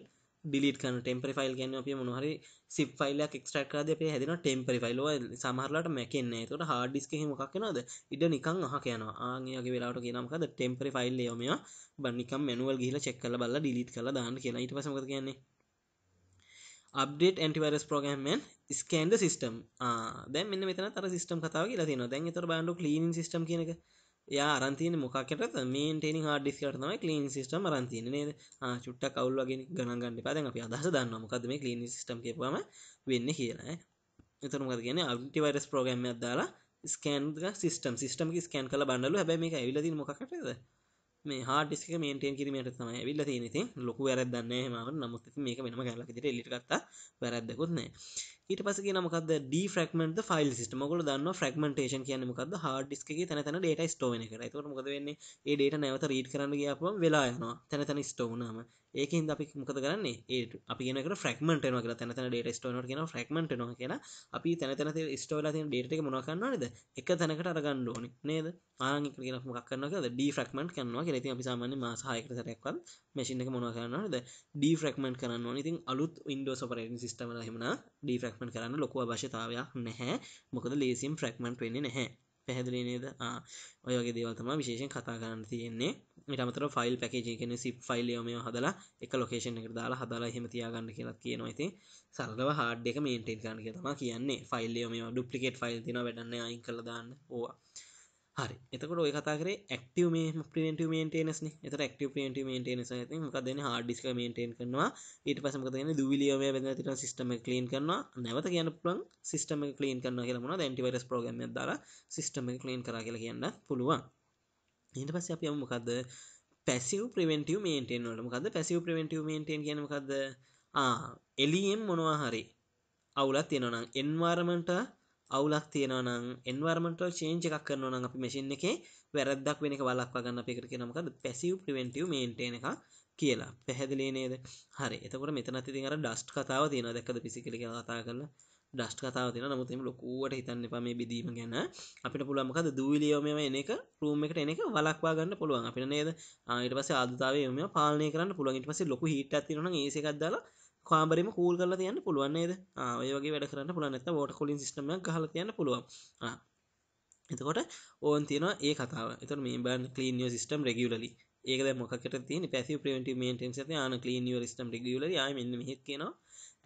Speaker 1: ඩිලීට් කරන ටෙම්පරි ෆයිල් ගැන අපිය මොනහරි සිප් ෆයිල්ලයක් එක්ස්ට්‍රැක්ට් කරලා අපි හැදෙන ටෙම්පරි ෆයිල් ඔය සමහරලාට මැකෙන්නේ නැහැ. ඒකට හાર્ඩ් ඩිස්ක් එහෙම මොකක් වෙනවද? ඉඩ නිකන් අහක යනවා. ආන් ඒ වගේ වෙලාවට කියනවා මොකද ටෙම්පරි ෆයිල් ඒවා මෙයා බන් නිකන් මැනුවල් ගිහිලා චෙක් කරලා බලලා ඩිලීට් කරලා දාන්න කියලා. ඊට පස්සේ මොකද කියන්නේ? update antivirus program and scan the system. ආ දැන් මෙන්න මෙතන අර system කතාව කියලා තියෙනවා. දැන් ඒතර බලන්න cleaning system කියන එක යා අරන්තියන මොකක්කටත් මේ ටෙනි හාඩිස් කරනම කලීන් සිටම අරන්තියන නේද චුට්ට කවල්ලගේ ගණගන්න පද අප අදහස දන්න මොකද මේ කලීන් සිටම් කියපම වෙන්න කියනෑ එතරමකද කියන අල්ටිවරස් ප්‍රෝගම්ම අදාලා ස්කන් සිිටම් සිිටම ස්කන් කල බන්නලු හැබැ මේ ඇවිලද මොකටද මේ හාඩිස්ක මේටෙන් කිරීමට තම ඇවිල්ල තිනති ලොකු වැරදන්න මම නමුත් මේක මෙම ගැලකට ලිටගත්තා වැරැද්දකුත්නෑ ඊට පස්සේ කියනවා මොකද්ද defragment the file system. ඔයගොල්ලෝ දන්නවා fragmentation කියන්නේ මොකද්ද? hard disk එකේ තැන තැන data store වෙන එකට. ඒකට මොකද වෙන්නේ? ඒ data නැවත read කරන්න ගියාම වෙලා යනවා. තැන තැන store වුණාම. ඒකෙන් අපි මොකද කරන්නේ ඒ අපි කියනකට ෆ්‍රැග්මන්ට් වෙනවා කියලා තැන තැන data store වෙනවා කියනවා ෆ්‍රැග්මන්ට් වෙනවා කියලා අපි තැන තැන store වෙලා තියෙන data එක මොනවා කරන්න ඕනේද එක තැනකට අරගන්න ඕනේ නේද ආන් එක කියලා මොකක් කරනවා කියලාද ඩිෆ්‍රැග්මන්ට් කරනවා කියලා ඉතින් අපි සාමාන්‍යයෙන් මාස 6කට සැරයක්වත් machine එක මොනවා කරන්න ඕනේද ඩිෆ්‍රැග්මන්ට් කරන්න ඕනේ ඉතින් අලුත් Windows operating system වල එහෙමනම් ඩිෆ්‍රැග්මන්ට් කරන්න ලොකු අවශ්‍යතාවයක් නැහැ මොකද ලේසියෙන් ෆ්‍රැග්මන්ට් වෙන්නේ නැහැ පැහදිලි නේද ඔයගේ දේවතම විශේෂෙන් කතා කරන්න තියෙන්නේ මටමතර ෆයිල් පැකේජය කෙන සිප් ෆයිල්ලියෝමය හදලා එක ලොකේෂන් එක දාලා හදලා හෙම තියාගන්න කියලත් කියනවා ඇති සරලව හාඩ් එක මේන්ටෙන් කරන්න තම කියන්නේ ෆයිල්ලියෝම ඩුපිකේට ෆයිල් තින වැඩන්න අයින් කළදාන්න ඕවා හරි එතකොට ඔය කතා කරේ ඇක්ටිව් මේ ප්‍රිවෙන්ටිව් මේන්ටේනන්ස් නේ. එතකොට ඇක්ටිව් ප්‍රිවෙන්ටිව් මේන්ටේනන්ස් එක ඉතින් මොකක්ද වෙන්නේ හાર્ඩ් ඩිස්ක් එක මේන්ටේන් කරනවා. ඊට පස්සේ මොකද වෙන්නේ දුවිලියෝමය බඳලා තියෙන සිස්ටම් එක ක්ලීන් කරනවා. නැවත කියන්න පුළුවන් සිස්ටම් එක ක්ලීන් කරනවා කියලා මොනවද ඇන්ටිවයිරස් ප්‍රෝග්‍රෑම් එකක් දාලා සිස්ටම් එක ක්ලීන් කරා කියලා කියන්න පුළුවන්. ඊට පස්සේ අපි යමු මොකද්ද පැසිව් ප්‍රිවෙන්ටිව් මේන්ටේන් වලට. මොකද්ද පැසිව් ප්‍රිවෙන්ටිව් මේන්ටේන් කියන්නේ මොකද්ද? ආ එලියෙන් මොනවා හරි අවුලක් තියෙනවා නම් එන්වයරන්මන්ට් එක අවුලක් තියෙනවා නම් environmental change එකක් කරනවා නම් අපි machine එකේ වැරද්දක් වෙන එක වළක්වා ගන්න අපි ඒකට කියනවා මොකද්ද passive preventive maintain එක කියලා. පැහැදිලි නේද? හරි. එතකොට මෙතනත් ඉතින් අර dust කතාව තියෙනවා. දැක්කද physically කියලා කතා කරලා ඩස්ට් කතාව තියෙනවා. නමුත් එහෙම ලොකුවට හිතන්න එපා මේ බෙදීම ගැන. අපිට පුළුවන් මොකද දූවිලිය මේවා එන එක රූම් එකට එන එක වළක්වා ගන්න පුළුවන්. අපිට නේද? ඊට පස්සේ ආද්‍රතාවය මේවා පාලනය කරන්න පුළුවන්. ඊට පස්සේ ලොකු හීට් එකක් තියෙනවා නම් AC එකක් දාලා කාමරම කූල් කරලා තියන්න පුළුවන්න්නේද ආය වගේ වැඩ කරන්න පුළනත ෝට කොලින් සිටම හල තියන්න පුළුවන් එතකොට ඕන් තියෙන ඒ කතාව එත මේ බන් කලීන් ිය සිටම් රෙගියලි ඒක මොකට තින පැති ප්‍රට මේටන් ත න කලීන් ිය ස්ටම් රෙගියල ම හ කියන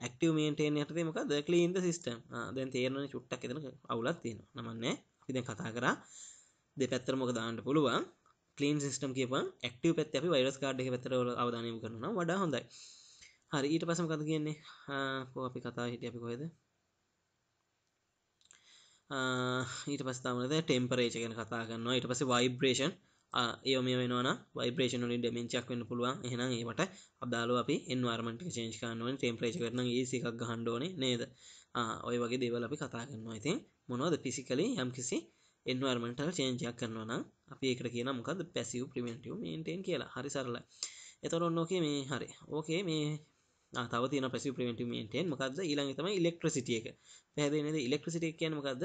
Speaker 1: ක්ටව මේටෙන් යටතේ මොකද කලීන්ද සිිටම් දැන් තේරන චුට්ටක් එතන අවුලත් තියෙන නමන්න ඉදැන් කතා කරා දෙපැත්තර මොක දාන්නට පුළුවන් කලීන් සිිටම් කියප ක්ටව පැත් අපි වරස් කාඩ් පැතරව අවධානය කරන වඩා හොඳයි හරි ඊට පසම කද කියන්නේ කෝ අපි කතා හිට අපි කොහෙද ඊට පස්ථාවනද ටෙම්පරේච ගැන කතා ගන්නවා ඊට පස වයිබ්‍රේෂන් ඒම වෙනවන වයිබ්‍රේෂන ලින් ඩමෙන්චක් වන්න පුළුවන් එහෙන ඒට අදාලු අපි එන්වර්මට චේච් කන්නුවෙන් ටෙම්පරේච කරන ඒසිකක් ගහන්ඩෝන නේද ඔය වගේ දේවල් අපි කතා කරන්නවා ඉතින් මොනවද පිසිකලේ යම් කිසි එන්වර්මටල් චේන්ජයක් කරන්නවන අපි එකට කියන මොකද පැසිව් ප්‍රිමෙන්ටව මේන්ටෙන් කියලා හරි සරල එතර ඔන්නෝකේ මේ හරි ඕකේ මේ තව තියෙන පැසිව් ප්‍රිවෙන්ටිව් මේන්ටේන් මොකද්ද ඊළඟ තමයි ඉලෙක්ට්‍රිසිටි එක පැහැදිලි නේද ඉලෙක්ට්‍රිසිටි කියන්නේ මොකද්ද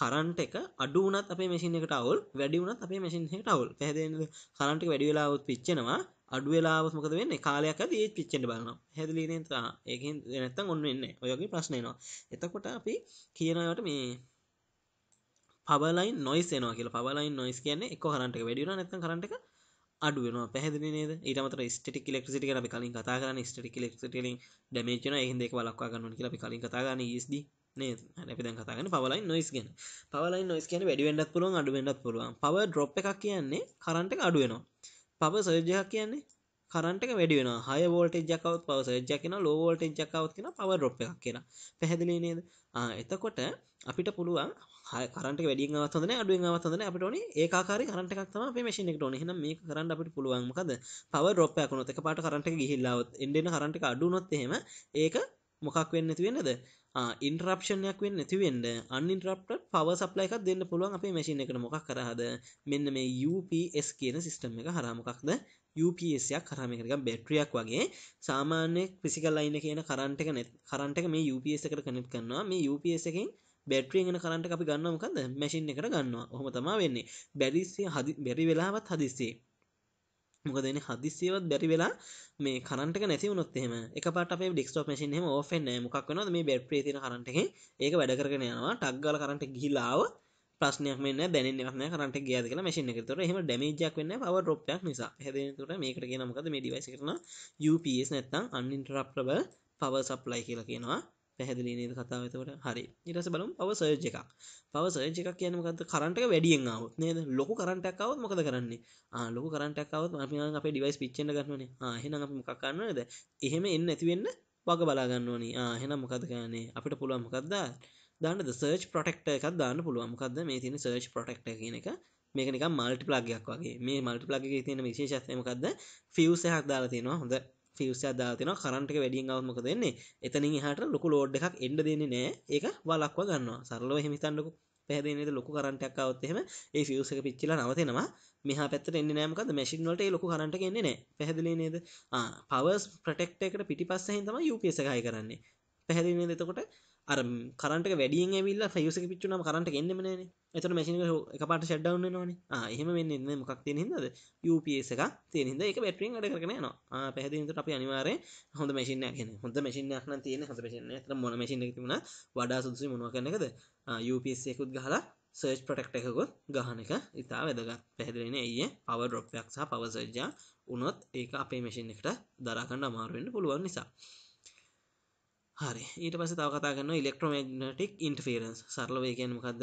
Speaker 1: කරන්ට් එක අඩු වුණත් අපේ මැෂින් එකට අවුල් වැඩි වුණත් අපේ මැෂින් එකට අවුල් පැහැදිලි නේද කරන්ට් එක වැඩි වෙලා આવොත් පිච්චෙනවා අඩු වෙලා આવොත් මොකද වෙන්නේ කාලයක් ඇද්දි ඒත් පිච්චෙන්න බලනවා පැහැදිලි නේද ඒකෙන් නැත්තම් ඔන්න වෙන්නේ ඔය වගේ ප්‍රශ්න එනවා එතකොට අපි කියනවට මේ පවලයින් නොයිස් එනවා කියලා පවලයින් නොයිස් කියන්නේ එක්ක කරන්ට් එක වැඩි වෙනවා නැත්නම් කරන්ට් එක අඩුවන පැහදින ඉටමත ස්ටික් ලෙක්සිට අපි කලින් කතා කරන ස්ටික් ලෙක්ටලින් ඩමේචන එහිදෙක වලක්වා ගන්නන කියල අපි කලින් කතාගන ස්ද නැපිදැ කතාගන්න පවලයි නොයිස් ගෙන පවලයි නොස් කියන වැඩිවෙඩක් පුළුවන් අඩුවෙන්ඩක් පුළුවන් පව ඩොප් එකක් කියන්නේ කරන්ට අඩුවෙනවා පව සයජයක් කියන්නේ කරන්ට වැඩිවෙන හය ෝට ජකවත් පව සයජ කියන ලෝවෝල්ට ජකවත් කියෙන පව ඩොප් එකක් කියලා පැහැදිලි නේද එතකොට අපිට පුළුවන් කරන්ට වැඩින් අවත්හොඳන අඩුවෙන් අවත්හොඳන අපිට ඕනේ ඒකාකාරී කරන්ට් එකක් තමයි අපේ මැෂින් එකට ඕනේ. එහෙනම් මේක කරන්න අපිට පුළුවන්. මොකද පවර් ඩ්‍රොප් එකක් වුණොත් එකපාරට කරන්ට් එක ගිහිල්ලා આવොත් එන්න එන කරන්ට් එක අඩු වුණොත් එහෙම ඒක මොකක් වෙන්නේ නැති වෙන්නේද? ආ ඉන්ටරප්ෂන් එකක් වෙන්නේ නැති වෙන්න අන්ඉන්ටරප්ටඩ් පවර් සප්ලයි එකක් දෙන්න පුළුවන් අපේ මැෂින් එකට මොකක් කරාද? මෙන්න මේ UPS කියන සිස්ටම් එක හරහා මොකක්ද? UPSයක් කරමක බැට්‍රියක් වගේ සාමාන්‍ය පිසිකල් ලයින කියන කරන්ට එක නැත් කරන්ට එක මේ UPS එකට කනෙක් කරනවා මේ UPS එකින් බැට්‍රියගෙන කරන්ට අපි ගන්න මොකද මැසින් එකට ගන්නවා හොම තමා වෙන්නේ බැරිස්සිය හදි බැරි වෙලාවත් හදිස්සේ මොකද එන්නේ හදිස්සියවත් බැරි වෙලා මේ කරන්ට් එක නැති වුණොත් එහෙම එකපාරට අපේ ඩෙස්ක්ටොප් මැෂින් එහෙම ඕෆ් වෙන්නේ නැහැ මොකක් වෙනවද මේ බැටරියේ තියෙන කරන්ට් එකෙන් ඒක වැඩ කරගෙන යනවා ටග් ගාලා කරන්ට් එක ගිහිල්ලා ආවොත් ප්‍රශ්නයක් මෙන්න දැනන්න වන කරට ගයාද කියලා මැසින එකතුර හම ඩමේජක් වන්න පව රොප්යක් නිසා හැදතුර මේකට කියනමකද මේ ඩිවයිස කරන UPS නැත්තම් අන්ඉන්ටරප්‍රබ පව සප්ලයි කියලා කියනවා පැහදිලි නේද කතාව එතකොට හරි ඉරස බලම් පව සර්ජ් එකක් පව සර්ජ් එකක් කියන්නේ මොකද්ද කරන්ට් එක වැඩියෙන් ආවොත් නේද ලොකු කරන්ට් එකක් ආවොත් මොකද කරන්නේ ආ ලොකු කරන්ට් එකක් ආවොත් අපි නම් අපේ ඩිවයිස් පිච් වෙන්න ගන්නවනේ ආ එහෙනම් අපි මොකක් කරන්නද එහෙම එන්නේ නැති වෙන්න වග බලා ගන්න ඕනේ ආ එහෙනම් මොකද කරන්නේ අපිට පුළුවන් මොකද්ද දාන්නද සර්ච් ප්‍රොටෙක්ටර් එකක් දාන්න පුළුවන් මොකද්ද මේ තියෙන සර්ච් ප්‍රොටෙක්ටර් කියන එක මේක නිකන් මල්ටිප්ලග් එකක් වගේ මේ මල්ටිප්ලග් එකේ තියෙන විශේෂත්වය මොකද්ද ෆියුස් එකක් දාලා තියෙනවා හොඳ ෆියුස් එකක් දාලා තියෙනවා කරන්ට් එක වැඩියෙන් આવොත් මොකද වෙන්නේ එතනින් එහාට ලොකු ලෝඩ් එකක් එන්න දෙන්නේ නැහැ ඒක වලක්ව ගන්නවා සරලව එහෙම හිතන්නකෝ පැහැදිලි නේද ලොකු කරන්ට් එකක් આવොත් එහෙම ඒ ෆියුස් එක පිච්චිලා නවතිනවා මෙහා පැත්තට එන්නේ නැහැ මොකද මැෂින් වලට ඒ ලොකු කරන්ට් එක එන්නේ නැහැ පැහැදිලි නේද ආ පවර්ස් ප්‍රොටෙක්ටර් එකට පිටිපස්සෙන් තමයි UPS එක හයි කරන්නේ පැහැදිලි නේද එතකොට අර කරන්ට වැඩියෙන් ඇවිල්ල ෆයස පිච්චුනම කරට එන්නෙම නෑන එතන මැසින එකපට ෂඩ්ඩවන්න නවාන එහෙම වෙන්න මොකක් තියෙන හිද යුපස එක තියෙනද එක පැටරින් අඩ කරන න පැහදිට අප අනිවාරය හොඳ මැසින හෙන හොඳ මැසින න තියෙන හොඳ මසින ත මොන මසින තිබුණ වඩා සුදුසි මොනව කරනකද යුපසයකුත් ගහලා සර්ච් ප්‍රටෙක්ටකොත් ගහන එක ඉතා වැදගත් පැහදිලෙන ඒ පව ඩොප්යක් සහ පවසර්ජා උනොත් ඒක අපේ මැසින් එකට දරාකණ්ඩ අමාරුවෙන්න්න පුළුවන් නිසා හරි ඊට පස තව කතා කරන ඉලෙක්ට්‍රෝමගනටික් ඉන්ටෆරන්ස් සරලව කියනමකක්ද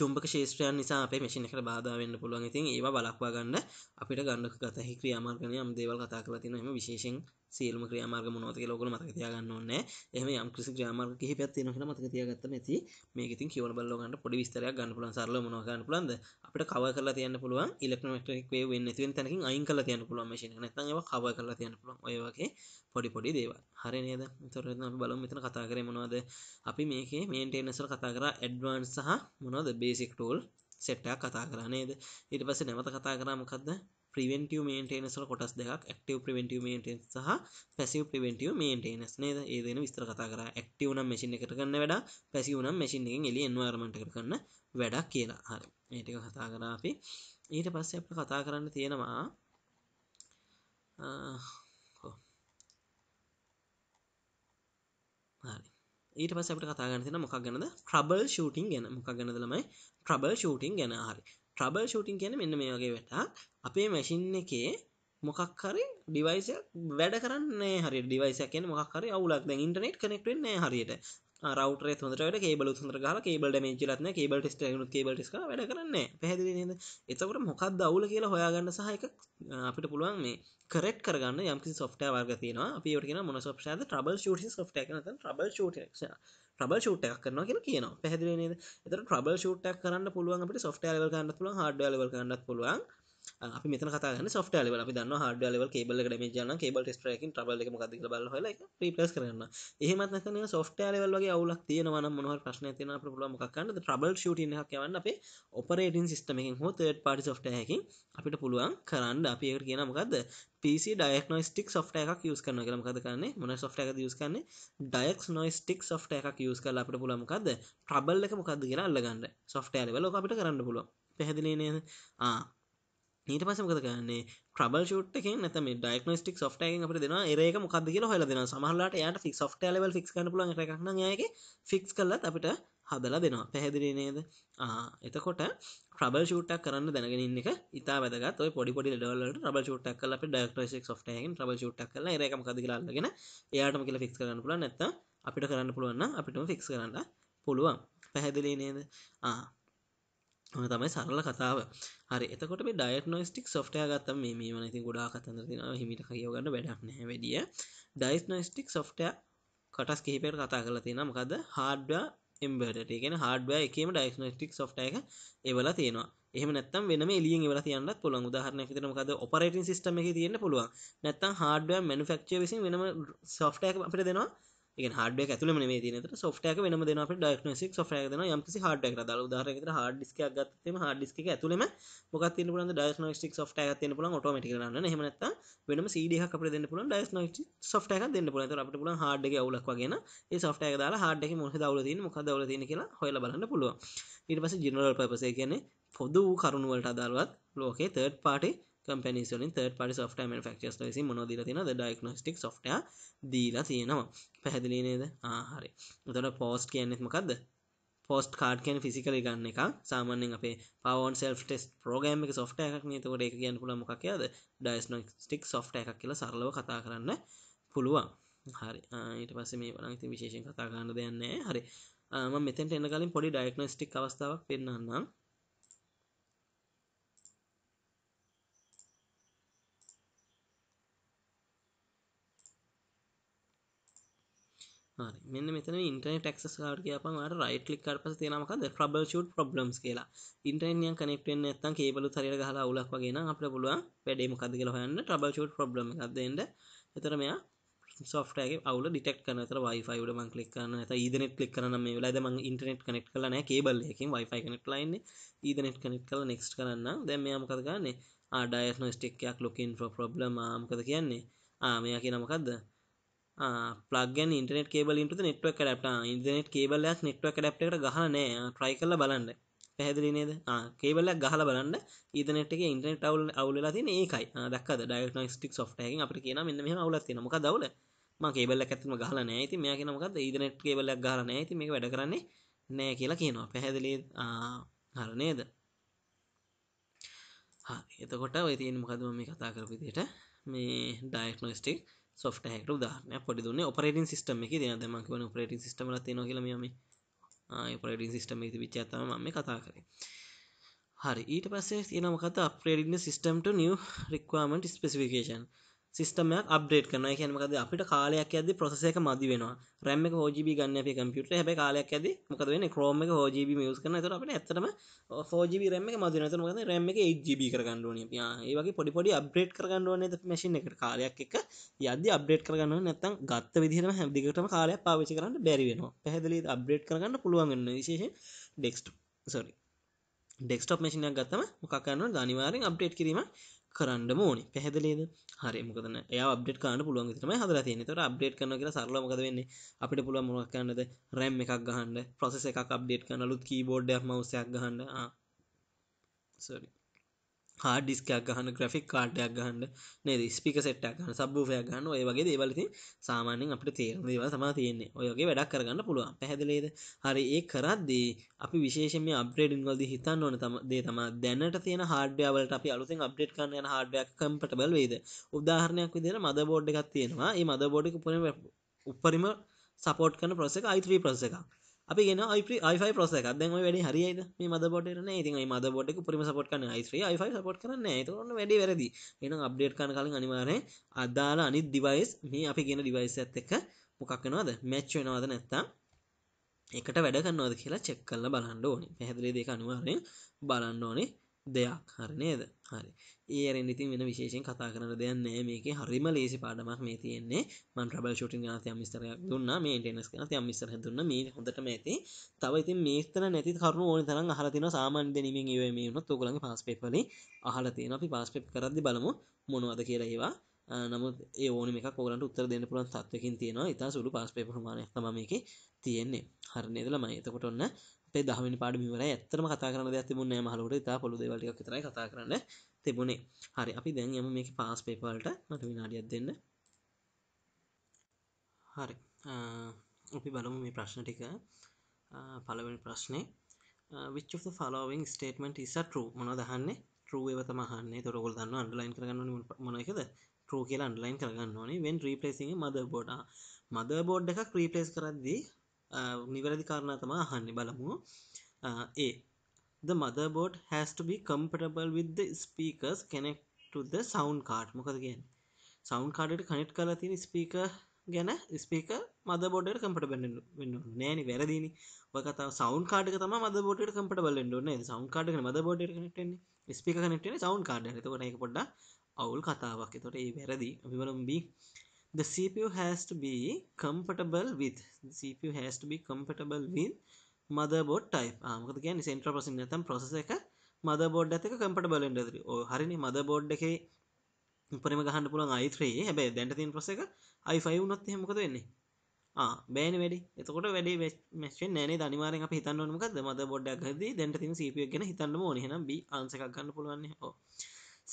Speaker 1: චුම්බක ශේෂත්‍රයන් නිසා අපේ මෙසිින එකට බාධාවන්න පුළුවන් ඉතින් ඒ බලක්වා ගන්න අපිට ගණඩ කතහි ක්‍රියාමාර්ගනය අම් දේවල් කතා කලතින එම විශේෂෙන් සියලුම ක්‍රියාමාර්ග මොනවද කියලා ඔයගොල්ලෝ මතක තියාගන්න ඕනේ. එහෙම යම් කිසි ක්‍රියාමාර්ග කිහිපයක් තියෙනවා කියලා මතක තියාගත්තම ඇති. මේක ඉතින් කියවල බලලා ගන්න පොඩි විස්තරයක් ගන්න පුළුවන්. සරලව මොනවද ගන්න පුළුවන්ද? අපිට කවර් කරලා තියන්න පුළුවන් ඉලෙක්ට්‍රොමැග්නටික් වේව් වෙන්නේ නැති වෙන තැනකින් අයින් කරලා තියන්න පුළුවන් මැෂින් එක. නැත්නම් ඒවා කවර් කරලා තියන්න පුළුවන්. ඔය වගේ පොඩි පොඩි දේවල්. හරි නේද? ඒතකොට අපි බලමු මෙතන කතා කරේ මොනවද? අපි මේකේ මේන්ටේනන්ස් වල කතා කරා ඇඩ්වාන්ස් සහ මොනවද බේසික් ටූල් සෙට්ටයක් කතා කරා නේද? ඊට පස්සේ නැවත කතා කරා මොකද්ද? ප්‍රවෙන්ටව මේන්ටේනසල කොටස් දෙකක් ක්ටව ප්‍රවෙන්ටව මේටන් සහ පැසිව ප්‍රවෙන්ටව මේන්ටේනස් නේද ඒදන විස්තර කතා කර ක්ටවනම් මසිින එකට කන්න වැඩ පැසිවනම් මසින් එක එලි එන්වාර්මට කරන්න වැඩක් කියලා හර ඒටික කතා කරා අපි ඊට පස්ස අප කතා කරන්න තියෙනවා හරි ඊට පසට කතාගන්න මොකක් ගැනද ප්‍රබල් ෂූටින් ගැන මොකක් ගැනදලමයි ප්‍රබල් ෂූටින් ගැන හරි ට්‍රබල් ෂූටින් කියන මෙන්න මේ වගේ වෙටක් අපේ මැසින් එකේ මොකක් හරි ඩිවයිස් වැඩ කරන්නේ හරි ඩිවයිස් එකක් කියන්නේ මොකක් හරි අවුලක් දැන් ඉන්ටර්නෙට් කනෙක්ට් වෙන්නේ නැහැ හරියට රවටරේ හොඳට වැඩ කේබල හොඳට ගහලා කේබල් ඩැමේජ් වෙලත් නැහැ කේබල් ටෙස්ට් එකනුත් කේබල් ටෙස්ට් කරලා වැඩ කරන්නේ නැහැ පැහැදිලි නේද එතකොට මොකක්ද අවුල කියලා හොයාගන්න සහ එක අපිට පුළුවන් මේ කරෙක්ට් කරගන්න යම්කිසි සොෆ්ට්වෙයාර් වර්ග තියෙනවා අපි ඒකට කියනවා මොන සොෆ්ට්වෙයාර්ද ට්‍රබල් ෂූටින් සොෆ්ට්වෙයාර් කියලා නැත්නම් ට්‍රබල් ෂූටින් ප්‍රබල් ෂූට් එකක් කරනවා කියලා කියනවා පැහැදිලි නේද එතකොට ප්‍රබල් ෂූට් එකක් කරන්න පුළුවන් අපිට සොෆ්ට්වෙයාර් ලෙවල් කරන්නත් පුළුවන් හાર્ඩ්වෙයාර් ලෙවල් කරන්නත් පුළුවන් අපි මෙතන කතා කරන්නේ software level අපි දන්නවා hardware level cable එක damage යනවා cable test tracking trouble එක මොකක්ද කියලා බලලා හොයලා ඒක replace කරගන්න. එහෙමත් නැත්නම් ඒක software level වගේ අවුලක් තියෙනවා නම් මොනවා හරි ප්‍රශ්නයක් තියෙනවා අපිට පුළුවන් මොකක් කරන්නද trouble shooting එකක් යවන්න අපේ operating system එකෙන් හෝ third party software එකකින් අපිට පුළුවන් කරන්න. අපි ඒකට කියනවා මොකද්ද? PC diagnostic software එකක් use කරනවා කියලා මොකද කරන්නේ? මොන software එකද use කරන්නේ? diagnostic software එකක් use කරලා අපිට පුළුවන් මොකද්ද? trouble එක මොකද්ද කියලා අල්ලගන්න. software level ඔක අපිට කරන්න පුළුවන්. පැහැදිලි නේද? ආ ඊට පස්සේ මොකද කරන්නේ ට්‍රබල් ෂූට් එකෙන් නැත්නම් මේ ඩයග්නොස්ටික් සොෆ්ට්වෙයාර් එකෙන් අපිට දෙනවා එරේ එක මොකක්ද කියලා හොයලා දෙනවා සමහර වෙලාවට එයාට ෆික්ස් සොෆ්ට්වෙයාර් ලෙවල් ෆික්ස් කරන්න පුළුවන් එකක් නම් එයා ඒකේ ෆික්ස් කරලත් අපිට හදලා දෙනවා පැහැදිලි නේද ආ එතකොට ්‍රබල් ෂූටක් කරන්න දැනගෙනන්න එක ඉතා වැදගත් ඔය පොඩිපොඩි ඩවලට ්‍රබල් ෂූටක් කල අප ඩක්ටේක් ෝටයන් ්‍රබල් ෂූටක් කල ඒකම කදරලාගෙන එයාටම කියල ෆික්ස් කරන්න පුල නැත්ත අපිට කරන්න පුළුවන්න අපිටම ෆික්ස් කරන්න පුළුවන් පැහැදිලි නේද ආ ඕන තමයි සරල කතාව හරි එතකොට ඩයිනෝස්ටික් සොෆ්ටය ගත්තම මේ මනති ගොඩා කතන්දර තින හිමිට කියවගන්න වැඩක් නැහැ වැඩිය ඩයිස්නෝස්ටික් සොෆ්ටය කටස් කිහිපයට කතා කල තියෙන මොකද හාඩ එම්බට ගෙන හඩ එකම ඩයිස්නෝස්ටික් සොෆ්ට එක එවල තියෙනවා එහම නැත්තම් වෙන ලිය වල තියන්නත් පුළන් උදාහරන ත මකද ඔපරටින් සිටම එක තියන්න පුළුවන් නැත්තම් හඩ මනුෆක්ෂ විසින් වෙනම සොෆ්ටයක් අපට දෙනවා හඩ ඇතුල ේ සොට්ටක වෙන දෙන ඩක්නසික් සොට්ටක දෙන යම්කිසි හඩක් දල දාරකට හඩ ිස්ක ගත්තම හඩ ිස්ක ඇතුලම මොක න ඩක්නස්ටික් සොට් එක තින පුල ටමටි න හමනත් වෙනම සඩහ කපර දෙන්න පුල ඩස්නක් සොට්ටක දෙන්න පුල අපට පුල හඩ අවුලක් වගෙන සොට්ටක දාලා හඩ මොහ දවලදී මොක දවලදන කියලා හොල බලන්න පුළුව ඉට පස ජිනරල් පපසේ කියන්නේ පොදු වූ කරුණුවලට අදරුවත් ලෝකේ තර්ඩ් පාටේ කම්පැනිස් වලින් තර්ඩ් පාටි software manufacturers ලා විසින් මොනවද දීලා තියෙනවද diagnostic software දීලා තියෙනවා පැහැදිලි නේද ආ හරි එතකොට post කියන්නේ මොකද්ද පොස්ට් කාඩ් කියන ෆිසිකල ගන්න එක සාමාන්‍යෙන් අපේ පවන් සෙල් ටෙස් ප්‍රෝගෑම් එක සොෆ්ට එකක් නතකොට එක කියන්න පුළ මොක් කියද ඩයිස්නොස්ටික් සොෆ්ට එකක් කියල සරලව කතා කරන්න පුළුවන් හරි ඊට පස්ස මේ වනති විශේෂෙන් කතා කරන්න දෙයන්නේ හරි මෙතෙන්ට එන කලින් පොඩි ඩයික්නොස්ටික් අවස්ථාවක් පෙන්න්නම් මෙන්න මෙතන ඉන්ටර්නෙට් ඇක්සස් කාඩ් කියපම මට රයිට් ක්ලික් කරලා පස්සේ තියෙනවා මොකද ට්‍රබල් ෂූට් ප්‍රොබ්ලම්ස් කියලා. ඉන්ටර්නෙට් නියම් කනෙක්ට් වෙන්නේ නැත්නම් කේබලුත් හරියට ගහලා අවුලක් වගේ නම් අපිට පුළුවන් වැඩේ මොකද්ද කියලා හොයන්න ට්‍රබල් ෂූට් ප්‍රොබ්ලම් එකක් දෙන්න. එතකොට මෙයා software එකේ අවුල ඩිටෙක්ට් කරනවා. එතකොට Wi-Fi උඩ මම ක්ලික් කරනවා. නැත්නම් Ethernet ක්ලික් කරනවා. මේ වෙලාවේද මම ඉන්ටර්නෙට් කනෙක්ට් කරලා නැහැ කේබල් එකකින් Wi-Fi කනෙක්ට් ලා ඉන්නේ. Ethernet කනෙක්ට් කරලා next කරන්න. දැන් මෙයා මොකද කරන්නේ? ආ diagnostic එකක් looking for problem ආ මොකද කියන්නේ? ආ මෙයා කියනවා මොකද්ද? ප්ලග ඉටනෙට කේබල ඉට නෙට්වක් ඩප්ට ඉදනෙට කේබලයක් නෙට්වක් ඩප්ට ගහනෑ ට්‍රයි කල බලන්න පැහදිලි නේද කේබලයක් ගහල බලන්න ඉදනට ඉන්ටනට අවුල් අවුලලා තින ඒකයි දක් ඩක්නස්ටික් ෝට්ටහකින් අපට කියන මෙන්න මෙම අවුලත් නමක දවල ම කේබල ඇත්ම ගහල නෑති මේක නමකද ඉදනට කේබලයක් ගහල නෑති මේක වැඩ කරන්නේ නෑ කියලා කියනවා පැහැදිලි හර නේද එතකොට ඔය තියෙන මොකදම මේ කතා කරපු විදිහට මේ ඩයග්නොස්ටික් සොට හැකට දාන පොඩි දුන්න ඔපරේටින් සිස්ටම එක දන දම වන පරේටින් සිටම තින කියලම පරේටින් සිිටම ඇති විචාතම මේ කතා කරේ හරි ඊට පස්සේ තියනමකත අපරේටින සිිටම්ට නිය රික්වාමට ස්පෙසිිකේෂන් සිස්ටම් එකක් අප්ඩේට් කරනවා. ඒ කියන්නේ මොකද අපිට කාලයක් යද්දි ප්‍රොසෙස් එක මදි වෙනවා. RAM එක 4GB ගන්න අපේ කම්පියුටරේ. හැබැයි කාලයක් යද්දි මොකද වෙන්නේ? Chrome එක 4GB යූස් කරනවා. ඒතර අපිට ඇත්තටම 4GB RAM එක මදි වෙනවා. ඒතර මොකද RAM එක 8GB කරගන්න ඕනේ අපි. ආ ඒ වගේ පොඩි පොඩි අප්ඩේට් කරගන්න ඕනේ නේද මැෂින් එකට. කාලයක් එක්ක යද්දි අප්ඩේට් කරගන්න ඕනේ. නැත්නම් ගත්ත විදිහටම හැම දිගටම කාලයක් පාවිච්චි කරන්න බැරි වෙනවා. පැහැදිලිද? අප්ඩේට් කරගන්න පුළුවන් වෙනවා. විශේෂයෙන් desktop. sorry. ඩෙක්ස්ටප් මශනයක් ගත්තම මොකක්න්න අනිවාරෙන් අප්ඩේට් කිරීම කරන්න ඕනි පැහදිලේද හරි මොකද අපට කාන පුළුවන් තම හදර තියෙන තොට අප්ඩේට් කන කියලා සරල මොකද වෙන්නේ අපිට පුළුවන් මොනක් කරන්නද රැම් එකක් ගහන්න ප්‍රොසෙස එකක් අප්ඩේට් කරන අලුත් කීබෝඩ් මවසයක් ගහන්න සරි හාඩ ඩිස්කයක් ගහන්න ග්‍රෆික් කාඩයක් ගහන්න නේද ස්පික සෙට්ටක් ගන්න සබ්බූෆයක් ගන්න ඔය වගේ දේවල් ඉතින් සාමාන්‍යයෙන් අපිට තේරෙන දේවල් තමයි තියෙන්නේ ඔය වගේ වැඩක් කරගන්න පුළුවන් පැහැදිලිද හරි ඒ කරද්දී අපි විශේෂයෙන් මේ අප්ග්‍රේඩින් වලදී හිතන්න ඕන තම දේ තමයි දැනට තියෙන හાર્ඩ්වෙයාර් වලට අපි අලුතෙන් අප්ඩේට් කරන්න යන හાર્ඩ්වෙයාර් කම්පැටබල් වෙයිද උදාහරණයක් විදිහට මදර්බෝඩ් එකක් තියෙනවා මේ මදර්බෝඩ් එක උපරිම උපරිම සපෝට් කරන ප්‍රොසෙස් එක i3 ප්‍රොසෙස් එකක් අපි ගෙන i5 පොස එකක් දැන් ඔය වැඩි හරියයිද මේ මදබෝඩ් එකට නෑ ඉතින් අයි මදබෝඩ් එක උපරිම සපෝට් කරන i3 i5 සපෝට් කරන්නේ නෑ ඒක ඔන්න වැඩි වැරදි එහෙනම් අප්ඩේට් කරන කලින් අනිවාර්යෙන් අදාළ අනිත් ඩිවයිස් මේ අපි කියන ඩිවයිස් එකත් එක්ක මොකක් වෙනවද මැච් වෙනවද නැත්තම් එකට වැඩ කරනවද කියලා චෙක් කරලා බලන්න ඕනේ පැහැදිලිද ඒක අනිවාර්යෙන් බලන්න ඕනේ දෙයක් හරි නේද හරි ඒරෙන් ඉතින් වෙන විශේෂෙන් කතා කරන දෙයක් නෑ මේකේ හරිම ලේසි පාඩමක් මේ තියෙන්නේ මම ට්‍රබල් ෂූටින් ගැන තියම් විස්තරයක් දුන්නා මේන්ටෙනන්ස් ගැන තියම් විස්තරයක් දුන්නා මේ හොඳටම ඇති තව ඉතින් මේස්තර නැති කරුණු ඕනි තරම් අහලා තියෙනවා සාමාන්‍ය දැනීමෙන් ඉවේ මේ වුණත් ඔයගොල්ලන්ගේ පාස් පේපර් වලින් අහලා තියෙනවා අපි පාස් පේපර් කරද්දි බලමු මොනවද කියලා ඒවා නමුත් ඒ ඕන එකක් ඔගලන්ට උත්තර දෙන්න පුළුවන් තත්වකින් තියෙනවා ඉතා සුළු පාස් පේපර් ප්‍රමාණයක් තමයි මේකේ තියෙන්නේ හරිනේද ළමයි එතකොට ඔන්න අපේ දහමනි පාඩම ඉවරයි. ඇත්තටම කතා කරන්න දෙයක් තිබුණේ නැහැ මහලුවට. ඉතා පොළු දේවල් ටිකක් විතරයි කතා කරන්න තිබුණේ. හරි අපි දැන් යමු මේකේ පාස් පේපර් වලට. මට විනාඩියක් දෙන්න. හරි. අපි බලමු මේ ප්‍රශ්න ටික. පළවෙනි ප්‍රශ්නේ which of the following statement is a true? මොනවද අහන්නේ? true ඒව තමයි අහන්නේ. ඒතකොට ඔයගොල්ලෝ දන්නවා underline කරගන්න ඕනේ මොන එකද? true කියලා underline කරගන්න ඕනේ. when replacing a motherboard. motherboard එකක් replace කරද්දී නිවැරදි කාරණා තමා අහන්නේ බලමු ඒ the motherboard has to be compatible with the speakers connect to the sound card මොකද කියන්නේ sound card එකට connect කරලා තියෙන speaker ගැන ස්පීකර් මදබෝඩ් එකට කම්පටබල් වෙන්න ඕනේ නෑනේ වැරදීනේ ඔය කතාව සවුන්ඩ් කාඩ් එක තමයි මදබෝඩ් එකට කම්පටබල් වෙන්න ඕනේ නේද සවුන්ඩ් කාඩ් එකට මදබෝඩ් එකට කනෙක්ට් වෙන්නේ ස්පීකර් කනෙක්ට් වෙන්නේ සවුන්ඩ් කාඩ් එකට එතකොට මේක පොඩ්ඩක් අවුල් කතාවක් එතකොට ඒ වැරදි අපි බලමු B the CPU has to be compatible with CPU has to be compatible with motherboard type. ආ ah, මොකද කියන්නේ central processing නැත්නම් processor එක motherboard එකත් එක්ක compatible වෙන්න ඕනේ. ඔය හරිනේ motherboard එකේ උපරිම ගහන්න පුළුවන් i3 හැබැයි දැන් තියෙන processor එක i5 වුණොත් එහෙම මොකද වෙන්නේ? ආ ah, බෑනේ වැඩි. එතකොට වැඩි මැච් වෙන්නේ නැහැ නේද? අනිවාර්යෙන් අපි හිතන්න ඕනේ මොකද්ද? motherboard එකක් හදදී දැන් තියෙන CPU එක ගැන හිතන්න ඕනේ. එහෙනම් B answer එකක් ගන්න පුළුවන් නේ. ඔව්.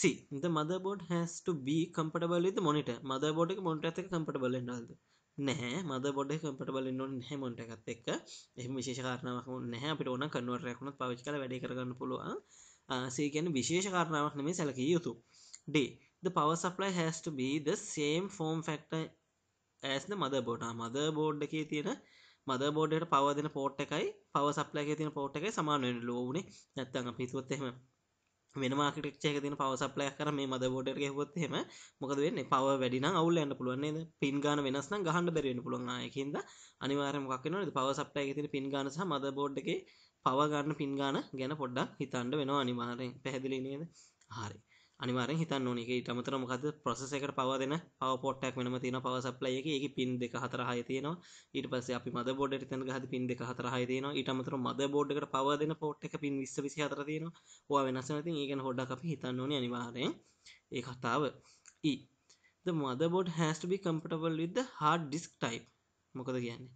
Speaker 1: See, the motherboard has to be compatible with the monitor. motherboard එක monitor එකත් එක්ක compatible වෙන්න ඕනද? නැහැ මදබොඩ කටබල න්න නැහැ මොට එකත් එක් එහම විශේෂකාරනාවක් නැහැ අපිට ඕන කන්වර්රයක්ුණත් පවිච් කල වැඩි කරගන්න පුළුවන් සේකැන විශේෂකාරනාවක් නෙමේ සැලකිය යුතු ඩේ the power supply has to be the same form factor as the motherboard motherboard එකේ තියෙන මදබෝඩට පවදන පෝට් එකයි පව සප්ලයක තින පෝට් එකයි සමානයට ලෝවනේ නැත්තඟ පිතුවත්හෙම වෙන මාකට් එක තින පව සප්ලයක් කර මේ මද බෝඩට හෙවොත් හෙම මොකද වෙන්න පව වැඩින අවුල යන්න පුළුවන් පින් ගාන වෙනස්න ගහන්න බැරිවෙන පුළුවන් ආයකින්ද අනිවාර මොක්න පව සප්ලය තින පින් ගාන සහ මද බෝඩ්ගේ පවගන්න පින් ගාන ගැන පොඩ්ඩක් හිතන්ඩ වෙනවා අනිවාරයෙන් පැහැදිලි නේද හරි අනිවාරෙන් හිතන්න ඕන එක ඉටමතර මොකද ප්‍රසෙස එකට පව දෙන පවපොට්ටක් වෙනම තියෙන පව සප්ලයි එක ඒක පින් දෙක හතරහය තියෙනවා ඊට පස්සේ අපි මද බෝඩ් එකට තැන ගහද පින් දෙක හතරහය තියෙනවා ඊටමතර මද බෝඩ් එකට පව දෙන පොට් එක පින් 20 24 තියෙනවා ඕවා වෙනස් වෙනවා ඉතින් ඒක ගැන හොඩක් අපි හිතන්න ඕනේ අනිවාර්යෙන් ඒ කතාව E the motherboard has to be compatible with the hard disk type මොකද කියන්නේ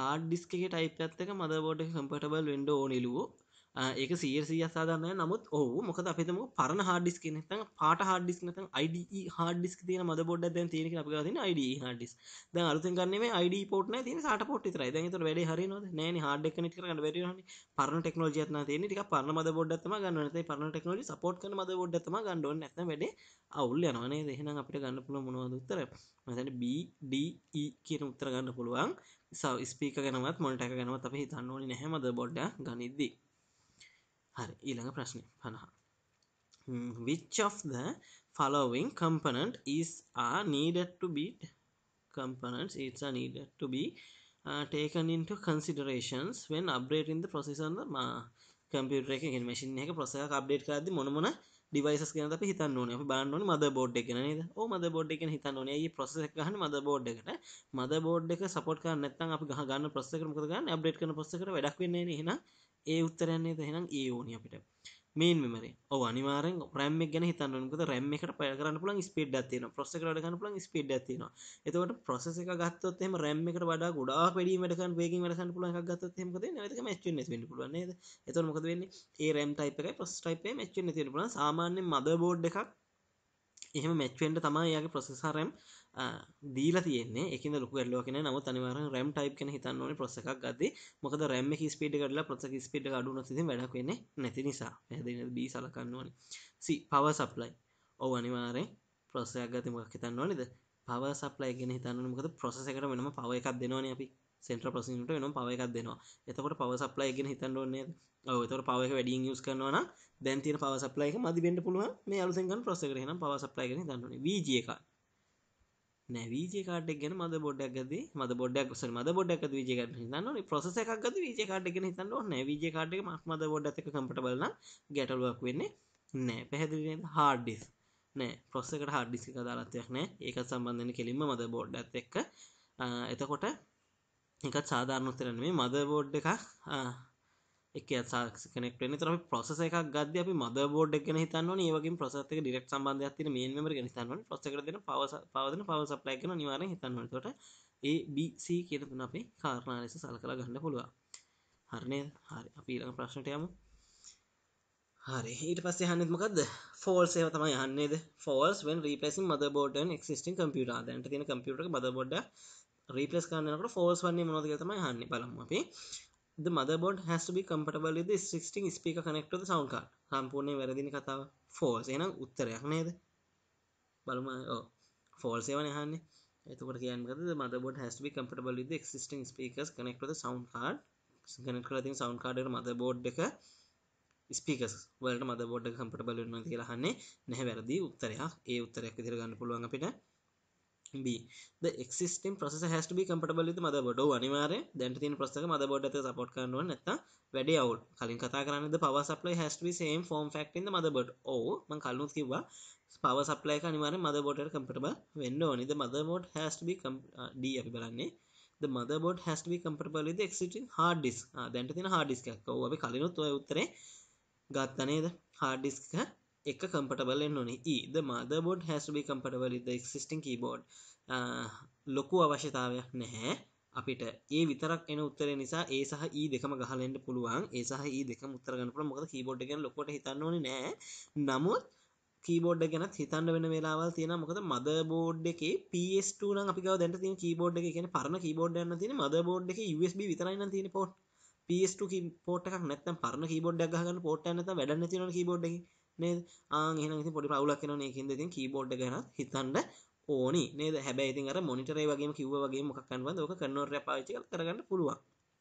Speaker 1: හාඩ ඩිස්ක එක ටයිප් ඇත්තක මදබෝඩ් කම්පටබල් වෙන්ඩ ඕනිලුවෝ ඒක සීර් සිය සාධරන්න නමුත් ඔහු මොකද අපිතම පරණ හාඩිස් නත පාට හාඩිස් නත යිඩ හාඩිස් තින මද බොඩ දැන් තියෙන අපගතින යිඩ හඩිස් ද අරුතන් කන්නේ යිඩ පෝට්න තින සට පොට් තර දැත වැඩ හර නෑන හඩ කන කරන්න වැඩ පරන ටෙක්නෝජයන තියන ටික පරන මද බොඩ්ත්ම ගන්නත පරන ටෙක්නෝජි සපෝට් කන මද බොඩ්ත්ම ගන්නඩ නැත වැඩ අවුල් යනවානේ දෙහෙන අපට ගන්න පුළ මොනවද උත්තර මසට බඩ e කියන උත්තර ගන්න පුළුවන් සව ස්පීක ගැනවත් මොනටක ගැනවත් අප හිතන්නවනි නැහැමද බොඩ්ඩ ගනිද්දී හරි ඊළඟ ප්‍රශ්නය පණහා which of the following component is are needed to be components it's are needed to be uh, taken into considerations when updating the processor on the computer එක කියන්නේ machine එක processor එක update කරද්දී මොන මොන devices ගැනද අපි හිතන්න ඕනේ අපි බලන්න ඕනේ motherboard එක ගැන නේද ඔව් motherboard එක ගැන හිතන්න ඕනේ අයියේ processor එක ගහන්නේ motherboard එකට motherboard එක support කරන්නේ නැත්නම් අපි ගහ ගන්න processor එක මොකද කරන්නේ update කරන processor එකට වැඩක් වෙන්නේ නැහැ නේ එහෙනම් ඒ උත්තරයන්නේ එහෙනම් ඒ ඕනි අපිට මේන් මෙමරි ඔව් අනිවාර්යෙන් RAM එක ගැන හිතන්න ඕනේ මොකද RAM එකට පැය කරන්න පුළුවන් ස්පීඩ් එකක් තියෙනවා processor එකට වැඩ කරන්න පුළුවන් ස්පීඩ් එකක් තියෙනවා එතකොට process එක ගත්තොත් එහෙම RAM එකට වඩා ගොඩාක් වැඩිම වැඩ කරන්න වේගින් වැඩ කරන්න පුළුවන් එකක් ගත්තොත් එහෙම මොකද වෙන්නේ ඒක match වෙන්නේ වෙන්න පුළුවන් නේද එතකොට මොකද වෙන්නේ ඒ RAM type එකයි process type එකයි match වෙන්න තියෙන පුළුවන් සාමාන්‍ය motherboard එකක් එහෙම මැච්වෙන්ට තමයි යාගේ ප්‍රසෙසාරම් දීල තියන්නේ එක ලොක ල්ලෝ කියෙන නමුත් අනිවර රැම් ටයිප් කෙන හිතන්නවන ප්‍රසක් ගද මොකද රැම්ම ස්පිට කරලා ප්‍රසක ස්පිට අඩු නති වැඩක් වෙන්නේ නැති නිසා හැදන බී සලකන්නවන සි පව සප්ලයි ඔව අනිවාරෙන් ප්‍රසයක් ගත මොක් හිතන්නවනද පව සප්ලයි ගෙන හිතන්න මොකද ප්‍රසකට වෙනම පව එකක් දෙනවන අපි සෙන්ට්‍ර ප්‍රසිට වෙනම් පව එකක් දෙනවා එතකොට පව සප්ලයි ගෙන හිතන්නවන්නේ ඔවතර පවක වැඩින් යස් කරනවන දැන්තින පව සප්ලයික මදි බෙන්ට පුළුව මේ අලුසෙන්ගන් ප්‍රසකරන පව සප්ලයි ගෙන දන්නන වජියකා නැවීජේ කාඩ් ගැන මද බොඩ්ඩක් ගද මද බොඩ්ඩක් ස මද බොඩ්ඩක් වීජ කාඩ හිතන්න ප්‍රසෙස එකක් ගද වීජ කාඩ් ගෙන හිතන්න නැවීජ කාඩ් එක මක් මද බොඩ්ඩ එක කම්පට බලන ගැටලුවක් වෙන්නේ නෑ පැහැදිලි හාඩ්ඩිස් නෑ ප්‍රොස්සකට හාඩ්ඩිසි කදාරත්වයක් නෑ ඒක සම්බන්ධන කෙලින්ම මද බොඩ්ඩත් එක්ක එතකොට එකත් සාධාරණොත්තරන මේ මද බෝඩ් එකක් එක අසාක්ස කනෙක් වෙන තර ප්‍රසෙස එකක් ගද අපි මද බෝඩ් ගෙන තන්න ඒවගේ ප්‍රසත්ක ඩිරෙක් සම්බන්ධයක් තින මේ මෙමර ගෙන තන්න ප්‍රසකරදන පවස පවදන පවස ප්ලැක්න නිවාර හිතන්නට ABC කියරතුන අපේ කාරණා ලෙස සල් කලා ගන්න පුළුවන් හරණය හරි අපි ඊළඟ ප්‍රශ්නටයම හරි ඊට පස්සේ හන්නත්මකද ෆෝල් සේව තම යන්නේද ෆෝල්ස් වෙන් රීපලසින් මද බෝඩන් එක්සිස්ටිං කම්පියුට දැන්ට තින කම්පියුට බද බොඩ රීපලස් කරන්නකට ෆෝල්ස් වන්නේ මොදක තමයි හන්න බලම අපි the motherboard has to be compatible with the existing speaker connect to the sound card. සම්පූර්ණයෙන් වැරදින කතාව. false. එහෙනම් උත්තරයක් නේද? බලමු. ඔව්. false එවනේ අහන්නේ. එතකොට කියන්නේ මොකද? the motherboard has to be compatible with the existing speakers connect to the sound card. connect කරලා තියෙන sound card එකට motherboard එක ස්පීකස් වලට මදබෝඩ් එක කම්පටබල් වෙනවා කියලා අහන්නේ නැහැ වැරදි උත්තරයක්. ඒ උත්තරයක් විදිහට ගන්න පුළුවන් අපිට. B the existing processor has to be compatible with the motherboard. ඔව් අනිවාර්යෙන් දැන් තියෙන processor එක motherboard එකත් එක්ක support කරන්න ඕනේ නැත්නම් වැඩේ අවුල්. කලින් කතා කරන්නේ the power supply has to be same form factor in the motherboard. ඔව් මම කලිනුත් කිව්වා power supply එක අනිවාර්යෙන් motherboard එකට compatible වෙන්න ඕනේ. the motherboard has to be uh, D අපි බලන්නේ the motherboard has to be compatible with the existing hard disk. ආ දැන්ට තියෙන hard disk එකක්. ඔව් අපි කලිනුත් ඔය උත්තරේ ගත්තා නේද? hard disk එක එක compatible වෙන්න ඕනේ e the motherboard has to be compatible with the existing keyboard uh, ලොකු අවශ්‍යතාවයක් නැහැ අපිට ඒ විතරක් එන උත්තරේ නිසා ඒ සහ E දෙකම ගහලා එන්න පුළුවන් ඒ සහ E දෙකම උත්තර ගන්න පුළුවන් මොකද කීබෝඩ් එක ගැන ලොකුවට හිතන්න ඕනේ නෑ නමුත් කීබෝඩ් එක ගැනත් හිතන්න වෙන වෙලාවල් තියෙනවා මොකද මදර්බෝඩ් එකේ PS2 නම් අපි ගාව දැන් තියෙන කීබෝඩ් එක කියන්නේ පරණ කීබෝඩ් එකක් නම් තියෙන මදර්බෝඩ් එකේ USB විතරයි නම් තියෙන පෝට් PS2 කී පෝට් එකක් නැත්නම් පරණ කීබෝඩ් එකක් ගහගන්න පෝට් එකක් නැත්නම් වැඩක් නැති වෙනවා කීබෝඩ් එකේ නේද ආන් එහෙනම් ඉතින් පොඩි ප්‍රවුලක් වෙනවා නේ ඒකින්ද ඉතින් කීබෝඩ් එක ගැන හිතන්න ඕනි නේද හැබැයි ඉතින් අර මොනිටරේ වගේම කිව්වා වගේ මොකක් කරනවද ඕක කන්වර්ටරයක් පාවිච්චි කරලා කරගන්න පුළුවන්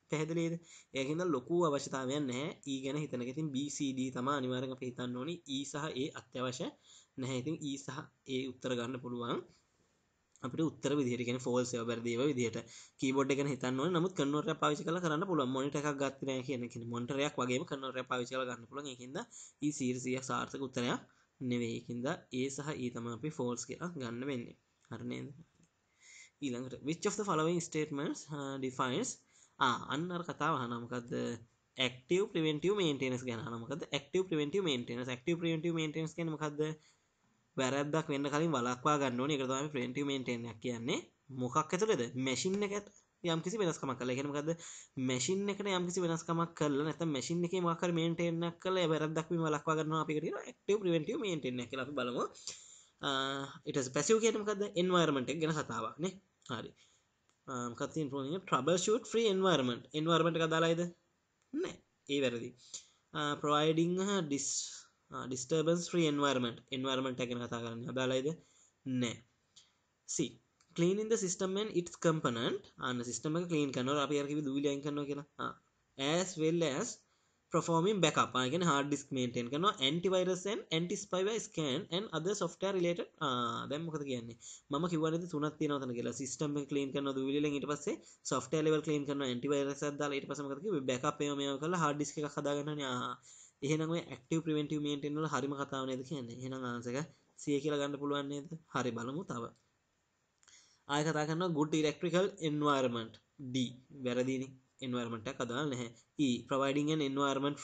Speaker 1: පැහැදිලේද ඒකින්ද ලොකු අවශ්‍යතාවයක් නැහැ E ගැන හිතන එක. ඉතින් BCD තමයි අනිවාර්යෙන් අපි හිතන්න ඕනි E සහ A අත්‍යවශ්‍ය නැහැ. ඉතින් E සහ A උත්තර ගන්න පුළුවන් අපිට උත්තර විදිහට කියන්නේ ෆෝල්ස් ඒවා බැරිදේව විදිහට කීබෝඩ් එක ගැන හිතන්න ඕනේ නමුත් කන්වර්ටර් එක පාවිච්චි කරලා කරන්න පුළුවන් මොනිටර් එකක් ගත්තේ නැහැ කියන කෙනෙක් මොනිටර් එකක් වගේම කන්වර්ටර් එක පාවිච්චි කරලා ගන්න පුළුවන් ඒකින්ද E series එක සාර්ථක උත්තරයක් නෙවෙයි ඒකින්ද A සහ E තමයි අපි ෆෝල්ස් කියලා ගන්න වෙන්නේ හරි නේද ඊළඟට which of the following statements uh, defines ආ අන්න අර කතාව අහනවා මොකද්ද ඇක්ටව ප්‍රවෙන්ටව මේටනස් ගැන හනමකද ඇක්ටව ප්‍රවෙන්ටව මේටනස් ඇක්ටව ප්‍රවෙන්ටව මේටනස් ගැනමකක්ද වැරද්දක් වෙන්න කලින් වලක්වා ගන්න ඕනේ. ඒකට තමයි preventive maintenance එකක් කියන්නේ. මොකක් ඇතුළේද? machine එකට යම් කිසි වෙනස්කමක් කළා. ඒ කියන්නේ මොකද්ද? machine එකට යම් කිසි වෙනස්කමක් කළා නැත්නම් machine එකේ මොකක් හරි maintain එකක් කළා. ඒ වැරද්දක් වීම වලක්වා ගන්නවා අපි ඒකට කියනවා active preventive maintenance එක කියලා අපි බලමු. ඊට පස්සේ passive කියන්නේ මොකද්ද? environment එක ගැන කතාවක් නේ. හරි. මොකක්ද තියෙන ප්‍රෝග්‍රෑම් එක? troubleshoot free environment. environment එක දාලායිද? නැහැ. ඒ වැරදි. providing a dis ඩිස්ටර්බන්ස් ්‍රී එන්වර්මට එන්වර්මට එකන කතා කරන්න බැලයිද නෑ සි කලීන් සිිටමෙන් ඉට කම්පනට අන්න සිිටම කලීන් කනව අප අරකිවි දූලියන් කන කියලා ඇස් වෙල්ලස් performing backup again hard disk maintain කරනවා antivirus and anti spyware scan and other software related දැන් මොකද කියන්නේ මම කිව්වා නේද තුනක් තියෙනවා තන කියලා system එක clean කරනවා දුවිලිලෙන් ඊට පස්සේ software level clean කරනවා antivirus එකක් දාලා ඊට පස්සේ මොකද කිව්වේ backup මේව මේව කරලා hard disk එකක් හදාගන්න ඕනේ ආ එහෙනම් ඔය ඇක්ටිව් ප්‍රිවෙන්ටිව් මේන්ටේන් වල හරියම කතාව නේද කියන්නේ. එහෙනම් ආන්සර් එක C කියලා ගන්න පුළුවන් නේද? හරි බලමු තව. ආයෙ කතා කරනවා good electrical environment D වැරදීනේ. එන්වර්මටක් අදාල නැහැ ඒ ප්‍රවයිඩිගෙන් එන්වර්මට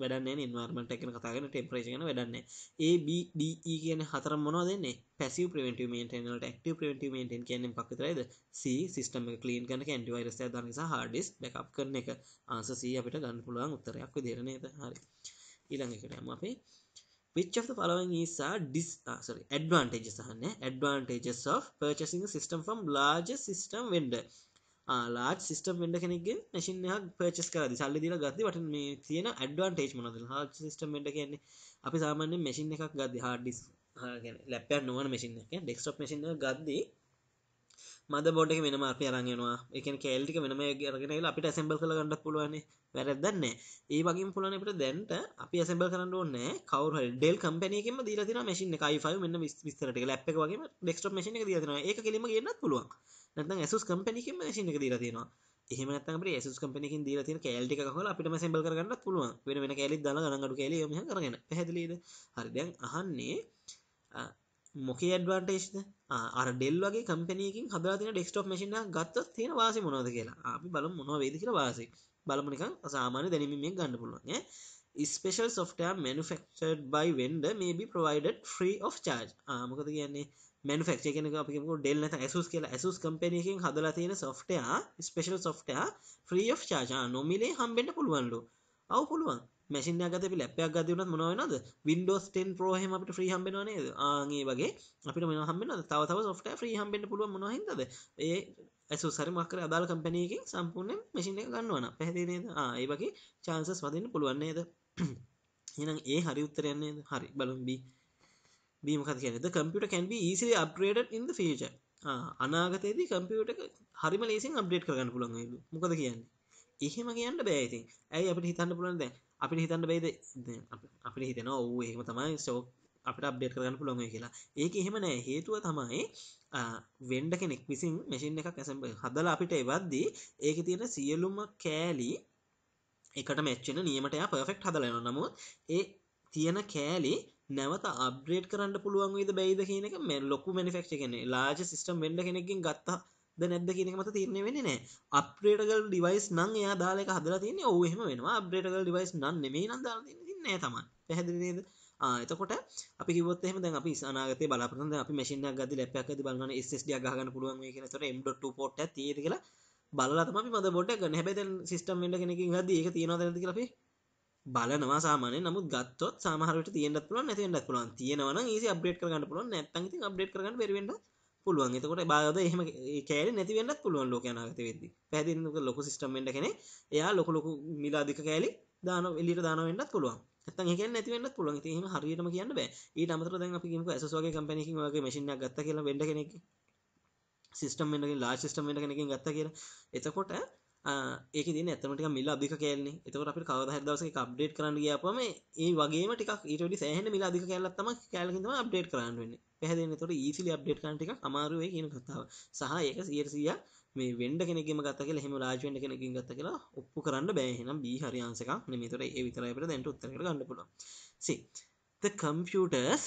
Speaker 1: වැඩන්න එන්වර්මට එකන කතාගෙන ටෙම්පරේෂන වැඩන්න ABDE කියන හතර මොනව දෙන්නේ පැසිව ප්‍රවෙන්ටමේන්ටනට ක්ටව ප්‍රවෙන්ටමේන්ටෙන් කියන්න පක්තරයිද සිිස්ටම කලීන් කන කැන්ටිවරස දනිස හාඩිස් බැකප් කරන එක ආන්සසී අපිට ගන්න පුළුවන් උත්තරයක් දෙරනයද හරි ඊළඟකටම අපේ which of the following is a dis ah, sorry advantages ahne advantages of purchasing a system from larger system vendor large system වඩ කෙනෙක් නශන පචස් කරද සල්ල දිල ගත්ති වට මේ තියෙන ඇඩ්වාන්ටේජ් මනද හා සිිටම් ඩ කියන්නේ අපි සාමාන්‍ය මැසින් එකක් ගද හාඩිස් ලැපය නොවන මසින් එක ඩෙක්ස්ටප් මසින ගද්දී මද බොඩ මෙනම අප අරගෙනවා එක කෙල්ටික මෙනම ගරගෙන අපිට ඇසම්බල් කළ ගඩ පුළුවන වැරදන්න ඒ වගේ පුලනට දැන්ට අපි ඇසම්බල් කරන්න ඕන්න කවර ඩෙල් කම්පනයකම දීලතින මසින් එකයිෆ මෙන්න විස්තරට ලැප්ක වගේ ඩෙක්ස්ටප් මසින දතින එක කෙලීම ගන්න පුළුවන් නැත්නම් Asus company එකෙන්ම machine එක දීලා තියෙනවා. එහෙම නැත්නම් අපිට Asus company එකෙන් දීලා තියෙන කෑලි ටික අහලා අපිටම assemble කරගන්නත් පුළුවන්. වෙන වෙන කෑලිත් දාලා ගණන් අඩු කෑලි එහෙම කරගෙන. පැහැදිලිද? හරි දැන් අහන්නේ මොකේ ඇඩ්වාන්ටේජ්ද? අර Dell වගේ company එකකින් හදලා තියෙන desktop machine එකක් ගත්තොත් තියෙන වාසි මොනවද කියලා. අපි බලමු මොනවා වේද කියලා වාසි. බලමු නිකන් සාමාන්‍ය දැනීමෙන් මේක ගන්න පුළුවන් ඈ. special software manufactured by vendor may be provided free of charge. ආ මොකද කියන්නේ? මනුෆෙක්ෂ කෙන අපි ඩෙල් නත ඇසුස් කියලා ඇසුස් කම්පනයකින් හදලා තියෙන සොෆ්ටයා ස්පේෂල් සොෆ්ටයා ්‍රී ් චාා නොමිලේ හම්බෙන්ට පුළුවන්ලු අව පුළුවන් මැසින ගත ලැපයක් ගදවනත් මොනවනද වින්ඩෝස් ටන් ප්‍රෝහම අපට ්‍රී හම්බෙනවානේද ආගේ වගේ අපිට මෙ හම්බෙන තවතව සොෆ්ට ්‍රී හම්බෙන්ට පුළුව මොහහිද ඒ ඇසු සරි මක්කර අදාල් කම්පනයකින් සම්පූර්ණය මැසින ගන්නවන පැහදිනේද ඒ වගේ චාන්සස් වදින්න පුළුවන්නේද එනම් ඒ හරි උත්තරයන්නේ හරි බලම්බී බීම කත කියන්නේ the computer can be easily upgraded in the future අනාගතයේදී කම්පියුටර් එක හරිම ලේසියෙන් අප්ඩේට් කරගන්න පුළුවන් වෙයිලු මොකද කියන්නේ එහෙම කියන්න බෑ ඉතින් ඇයි අපිට හිතන්න පුළුවන් දැන් අපිට හිතන්න බෑද අපිට හිතෙනවා ඔව් එහෙම තමයි ස්ටෝක් අපිට අප්ඩේට් කරගන්න පුළුවන් වෙයි කියලා ඒක එහෙම නෑ හේතුව තමයි වෙන්ඩ කෙනෙක් විසින් මැෂින් එකක් ඇසම්බල් හදලා අපිට එවද්දී ඒකේ තියෙන සියලුම කෑලි එකට මැච් වෙන නියමට එයා පර්ෆෙක්ට් හදලා යනවා නමුත් ඒ තියෙන කෑලි නැවත අප්ග්‍රේඩ් කරන්න පුළුවන් වේද බැයිද කියන එක මේ ලොකු මැනුෆැක්චර් කෙනෙක් ලාර්ජ් සිස්ටම් වෙන්ඩර් කෙනෙක්ගෙන් ගත්තද නැද්ද කියන එක මත තීරණය වෙන්නේ නැහැ. අප්ග්‍රේඩබල් ඩිවයිස් නම් එයා දාලා එක හදලා තියෙන්නේ. ඔව් එහෙම වෙනවා. අප්ග්‍රේඩබල් ඩිවයිස් නම් නෙමෙයි නම් දාලා තියෙන්නේ නෑ තමයි. පැහැදිලි නේද? එතකොට අපි කිවොත් එහෙම දැන් අපි අනාගතේ බලාපොරොත්තු අපි මැෂින් එකක් ගද්දි ලැප් එකක් ගද්දි බලනවා SSD එකක් ගහගන්න පුළුවන් වෙයි කියලා. එතකොට M.2 port එකක් තියෙයිද කියලා බලලා තමයි මදබෝඩ් එක ගන්න. හැබැයි දැන් සිස්ටම් වෙන්න කෙනකින් ගද්දි ඒක තියනවද නැද්ද කියලා අපි බලනවා සාමානය නමුත් ගත්තොත් සමහරට තියෙන්ට පුළුවන් නැතිෙන්ට පුළුවන් තියෙනවන ඒ අප්ඩේට් කරගන්න පුළුවන් නැත්තන් ඉතින් අප්ඩේට් කරගන්න බැරිවෙන්න පුළුවන් එතකොට බාගද එහෙම කෑල නැතිවෙන්නත් පුළුවන් ලෝකයනාගත වෙද පැදික ලොක සිස්ටමෙන්ට කෙනෙ එයා ලොක ලොකු මිලාධික කෑලි දාන එලිට දානවෙන්නත් පුළුවන් ඇතන් එක නැතිවෙන්න පුළුවන් හම හරිටම කියන්න බෑ ඒ අමතර දැන් අපිම ඇසවාගේ කම්පැනකින් වගේ මශින ගත්ත කියලා වෙඩ කෙනෙක් සිිටමෙන්ටගේ ලා සිිටමෙන්ට කෙනකින් ගත්ත කියලා එතකොට ඒක දින ඇතමට මිල් අධික කෑන්නේ එතකට අපි කවදහ දවස අප්ඩේට් කරන්න ගියාපම ඒ වගේ ටික ඊටඩි සෑහන මිල අධික කැල්ලත්තම කෑලකින්ම අප්ඩේට් කරන්න වෙන්න පැහැදන්න තොට ඊසිලි අප්ඩේට් කරන්ටික අමාරුවේ කියන කතාව සහ ඒක සියරසිය මේ වෙන්ඩ කෙනෙකම ගත කියල හෙම රාජුවෙන්ට කෙනකින් ගත කියලා ඔප්පු කරන්න බෑහෙනම් බී හරියාන්සක නමතර ඒ විතරයිට දැන්ට උත්තර ගන්න පුළ සිත කම්පටර්ස්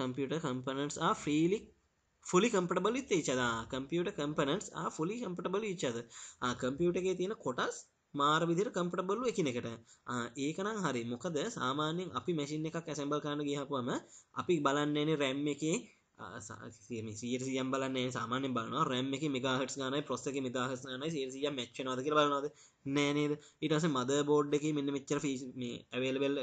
Speaker 1: computer components are freely fully compatible with each other. ආ ah, computer components are fully compatible with each other. ආ ah, computer එකේ තියෙන කොටස් මාර විදිහට කම්ෆර්ටබල් වූ එකිනෙකට. ආ ඒකනම් හරි. මොකද සාමාන්‍යයෙන් අපි මැෂින් එකක් ඇසෙම්බල් කරන්න ගියහපුවම අපි බලන්නේ නේ RAM එකේ ah, මේ 100ක් බලන්නේ සාමාන්‍යයෙන් බලනවා RAM එකේ මෙගාහර්ට්ස් ගානයි processor එකේ මෙගාහර්ට්ස් ගානයි 100ක් මැච් වෙනවද කියලා බලනවාද? නෑනේද ඉටස මද බෝඩ් එක මෙන්න මෙච්චර ෆිස් මේ ඇවේලබෙල්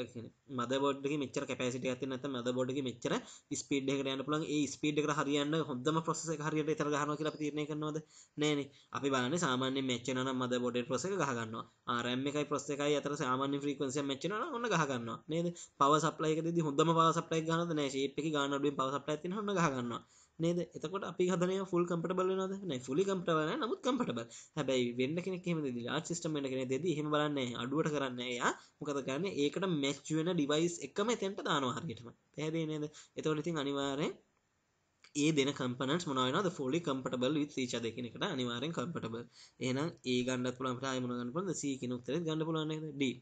Speaker 1: මද බොඩ් මෙචර කැපසිට ඇති නත මද බොඩ් මෙචර ස්පීඩ් එකට යන්න පුලන් ඒ ස්පීඩ් එකට හරියන්න හොඳම ප්‍රසෙස හරියට එතර ගහනවා කියලා අපි තීරණය කරනවද නෑනේ අපි බලන්නේ සාමාන්‍ය මැච් වෙනවා නම් මද බෝඩ් එක ප්‍රොසෙස් එක ගහගන්නවා RM එකයි ප්‍රොසෙස් එකයි අතර සාමාන්‍ය ෆ්‍රීකවෙන්සි මැච් වෙනවා නම් ඔන්න ගහගන්නවා නේද පවර් සප්ලයි එකදී හොඳම පවර් සප්ලයි එක ගන්නවද නෑ ෂේප් එකේ ගන්න අඩුවෙන් පවර් සප්ලයි තියෙනවා ඔන්න ගහගන්නවා නේද එතකොට අපි හදනය ෆුල් කම්පටබල් වෙනවද නෑ ෆුලි කම්පටබල් නෑ නමුත් කම්පටබල් හැබැයි වෙන්න කෙනෙක් එහෙම දෙදී ආර්ට් සිස්ටම් වෙන්න කෙනෙක් දෙදී එහෙම බලන්නේ අඩුවට කරන්නේ එයා මොකද කරන්නේ ඒකට මැච් වෙන ඩිවයිස් එකම එතෙන්ට දානවා හරියටම පැහැදිලි නේද එතකොට ඉතින් අනිවාර්යෙන් ඒ දෙන කම්පනට මොනවනද ෆෝලි කම්පටබල් විත් ීච දෙකනකට අනිවාරෙන් කම්පටබල් එනම් ඒ ගණඩත් පුළන් ප්‍රායමන ගන්න පොද සී කනුක්තර ගන්න පුලන ඩී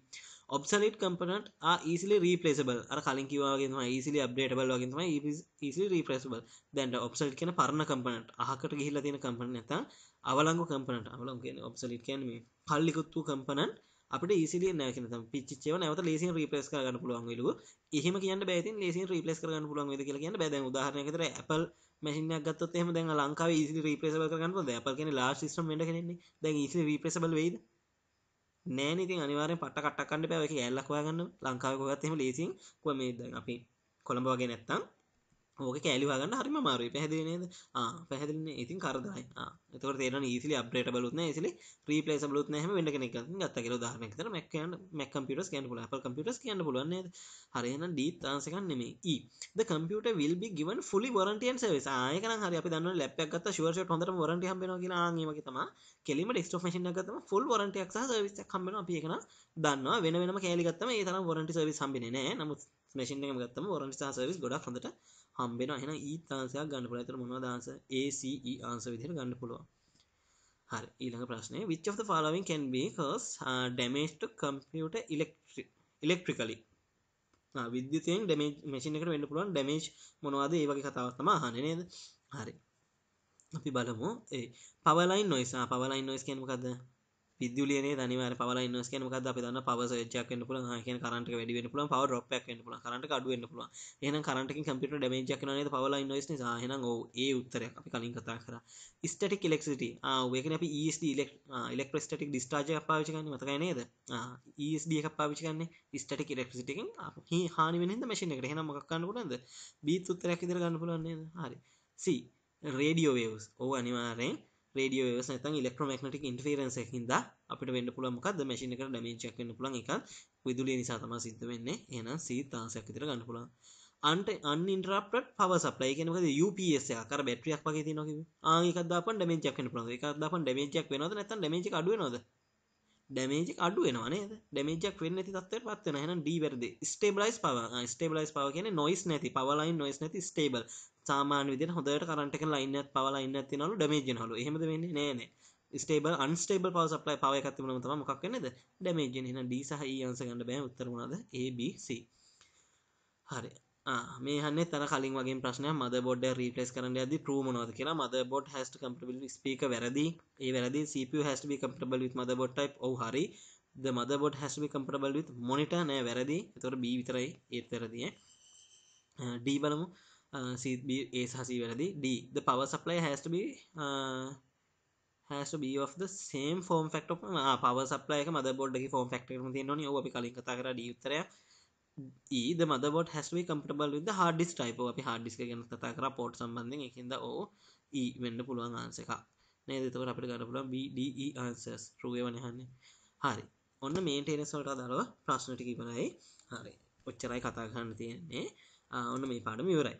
Speaker 1: ඔබ්සලට කම්පනට ඊසිලි රීපලේසබල් අර කලින් කිවවාගේම ඊසිලි අප්ඩේටබල් වගේම ඊසිලි රීපලේසබල් දැන්ට ඔබ්සල්ට කියන පරණ කම්පනට අහකට ගිහිල තියෙන කම්පන ඇත අවලංගු කම්පනට අවලම් කියන ඔබ්සලිට කැනීම කල්ලිකුත්තු කම්පනන් අපට ඊසිලි නැකන පිච්චව නැවත ලේසි රීපලස් කරගන්න පුළුවන් ලුව එහම කියන්න බැති ලේසි රීපලස් කරන්න පුළුවන් ද කියන්න බැද උදාහරනකතර ඇපල් මැසිනයක් ගත්තොත් එහම දැන් ලංකාව ඉසි රීපලේසබල් කරන්න දැපල් කියන ලා සිිස්ටම් ඩ කනෙන්නේ දැන් ඉසි රීපලේසබල් වේද නෑනේ ඉතින් අනිවාර්යෙන් පට්ට කට්ටක් කන්න එපා. ඔය කෑල්ලක් හොයාගන්න ලංකාවේ කොහෙවත් එහෙම ලේසියෙන් කොහොම මේ දැන් අපි කොළඹ වගේ නැත්තම් ඕක කෑලිවාගන්න හරිම මාරුයි පැහදිනේද පැහදිලන්න ඉතින් කරදයි එතක තේර ඉසිල අපේට බලුත්න ඉසිල ්‍රීපලේ බලුත් හම වඩ කෙනෙක් ගත්ත කියල දාරනක්තර මැක මැ කම්පිටස් කියන්න පුල අප කම්පිටස් කියන්න පුලන්න හරයන ඩී තාන්සකන් නෙමේ ඊද කම්පියට විල් බි ගිවන් ෆුලි වරටියන් සේස ආයක හරි අපි දන්න ලැප්යක්ගත් ශවර්ෂ හොඳර වරට හම මගේ තම කෙලීම ඩෙක්ස්ටෝමේෂන් ගතම ෆුල් වරටයක් සහ සවිස්ත කම්බෙන අපියකන දන්නවා වෙන වෙනම කෑලිගත්තම ඒ තරම් වරටි සවි සම්බිනේ නමුත් මැෂින් එකම ගත්තම වොරන්ටි සහ සර්විස් ගොඩක් හොඳට හම්බෙනවා. එහෙනම් ඊත් ආන්සරයක් ගන්න පුළුවන්. ඒතර මොනවද answer? A C E answer විදිහට ගන්න පුළුවන්. හරි. ඊළඟ ප්‍රශ්නේ which of the following can be cause uh, damage to computer electric electrically? ආ විද්‍යුතයෙන් ඩැමේජ් මැෂින් එකට වෙන්න පුළුවන් ඩැමේජ් මොනවද? ඒ වගේ කතාවක් තමයි අහන්නේ නේද? හරි. අපි බලමු ඒ පවර් ලයින් නොයිස් ආ පවර් ලයින් නොයිස් කියන්නේ මොකද්ද? විදුලියන තනිවර පවල ඉන්වස් කියන මොකද අපි දන්න පවර් සර්ජයක් වෙන්න පුළුවන් ආ කියන්නේ කරන්ට් එක වැඩි වෙන්න පුළුවන් පවර් ඩ්‍රොප් එකක් වෙන්න පුළුවන් කරන්ට් එක අඩු වෙන්න පුළුවන් එහෙනම් කරන්ට් එකකින් කම්පියුටර් ඩැමේජ් එකක් වෙනවා නේද පවර් ලයින් නොයිස් නිසා එහෙනම් ඔව් ඒ උත්තරයක් අපි කලින් කතා කරා ස්ටැටික් ඉලෙක්ට්‍රිසිටි ආ ඔව් ඒකනේ අපි ESD ඉලෙක්ට්‍රොස්ටැටික් ඩිස්චාර්ජ් එකක් පාවිච්චි කරන්නේ මතකයි නේද ආ ESD එකක් පාවිච්චි කරන්නේ ස්ටැටික් ඉලෙක්ට්‍රිසිටි එකෙන් හානි වෙන හින්දා මැෂින් එකට එහෙනම් මොකක් ගන්න පුළුවන්ද B උත්තරයක් විදිහට ගන්න පුළුවන් නේද හරි C රේඩියෝ වේව්ස් ඔව් අනිවාර්යෙන් රඩියෝ වස් නැතන් ඉලෙක්ට්‍රමක්නටික් ඉන්ටරන්ස් හිද අපිට වෙන්න පුළමකක්ද මැසිිනක ඩමේචක් වන්න පුලන් එක විදුලිය නිසා තම සිද්ධ වෙන්නේ එනම් සීතාසයක් විතර ගන්න පුළන් අන්ට අන්ඉන්ටරපට පව සපලයි කෙනකද UPS කර බැට්‍රියක් පගේ නොක ආකදප ඩමේචක් පන එකදප ඩමේචක් වෙනද නැත ඩමේච අඩුවනොද ඩැමේජක් අඩු වෙනවානේ ඩැමේජක් වෙන්න ඇති තත්වයට පත්වෙන එහෙනම් D වැරදි ස්ටේබලයිස් පවර් ස්ටේබලයිස් පවර් කියන්නේ නොයිස් නැති පවර් ලයින් නොයිස් නැති ස්ටේබල් සාමාන්‍ය විදිහට හොඳට කරන්ට් එක ලයින් එකක් පවර් ලයින් එකක් තියනවලු ඩැමේජ් වෙනවලු එහෙමද වෙන්නේ නෑ නෑ stable unstable power supply power එකක් තිබුණම තමයි මොකක් වෙන්නේද ඩැමේජ් වෙන එහෙනම් D සහ E අංශ ගන්න බෑ උත්තර මොනවද A B C හරි මේ හන්න තර කලින් වගේ ප්‍රශ්න මද බොඩ් රීපලස් කරන්න ඇද ප්‍රමනවද කියලා මද බොඩ් හැට කම්පිල් ස්පික වැරදි ඒ වැරදි CPU හැට බි කම්පටබල් විත් මද බොඩ් ටයිප් ඔව හරි ද මද බොඩ් හැට බි කම්පටබල් විත් මොනිට නෑ වැරදි තොර බී විතරයි ඒතරදිය ඩී බලමු ඒ හසී වැරදි D the power supply has to be has to be of the same form factor of power supply එක motherboard එකේ form factor එක තියෙනවනේ ඔව් අපි කලින් කතා කරා D උත්තරය E the motherboard has to be compatible with the hard disk type. අපි hard disk ගැන කතා කරා port සම්බන්ධයෙන් ඒකින්ද O E වෙන්න පුළුවන් answer එකක්. නේද? එතකොට අපිට ගන්න පුළුවන් B D E answers. true ඒවා නහන්නේ. හරි. ඔන්න maintenance වලට අදාළව ප්‍රශ්න ටික ඉවරයි. හරි. ඔච්චරයි කතා කරන්න තියෙන්නේ. ඔන්න මේ පාඩම ඉවරයි.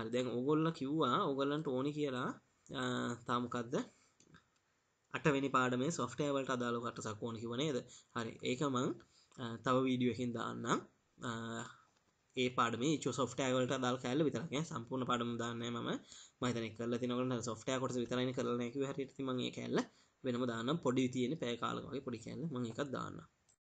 Speaker 1: හරි. දැන් ඕගොල්ලෝ කිව්වා ඕගොල්ලන්ට ඕනි කියලා තා මොකද්ද? අටවෙනි පාඩමේ software වලට අදාළව කටසක් ඕන කිව්ව නේද? හරි. ඒක මම තව වීඩියෝ එකකින් දාන්නම්. ඒ පාඩම සොෆ්ටයවලට දල් කෑල විතරක් සම්පූර්ණ පඩම දාන්න ම මතන කල තිනකට සොෆ්ටය කොට විතරයි කරන හැකි හරිතිමගේ කැල්ල වෙනම දානම් පොඩි තියෙන පෑකාලගේ පොඩි කැල්ල මංකක් දාන්න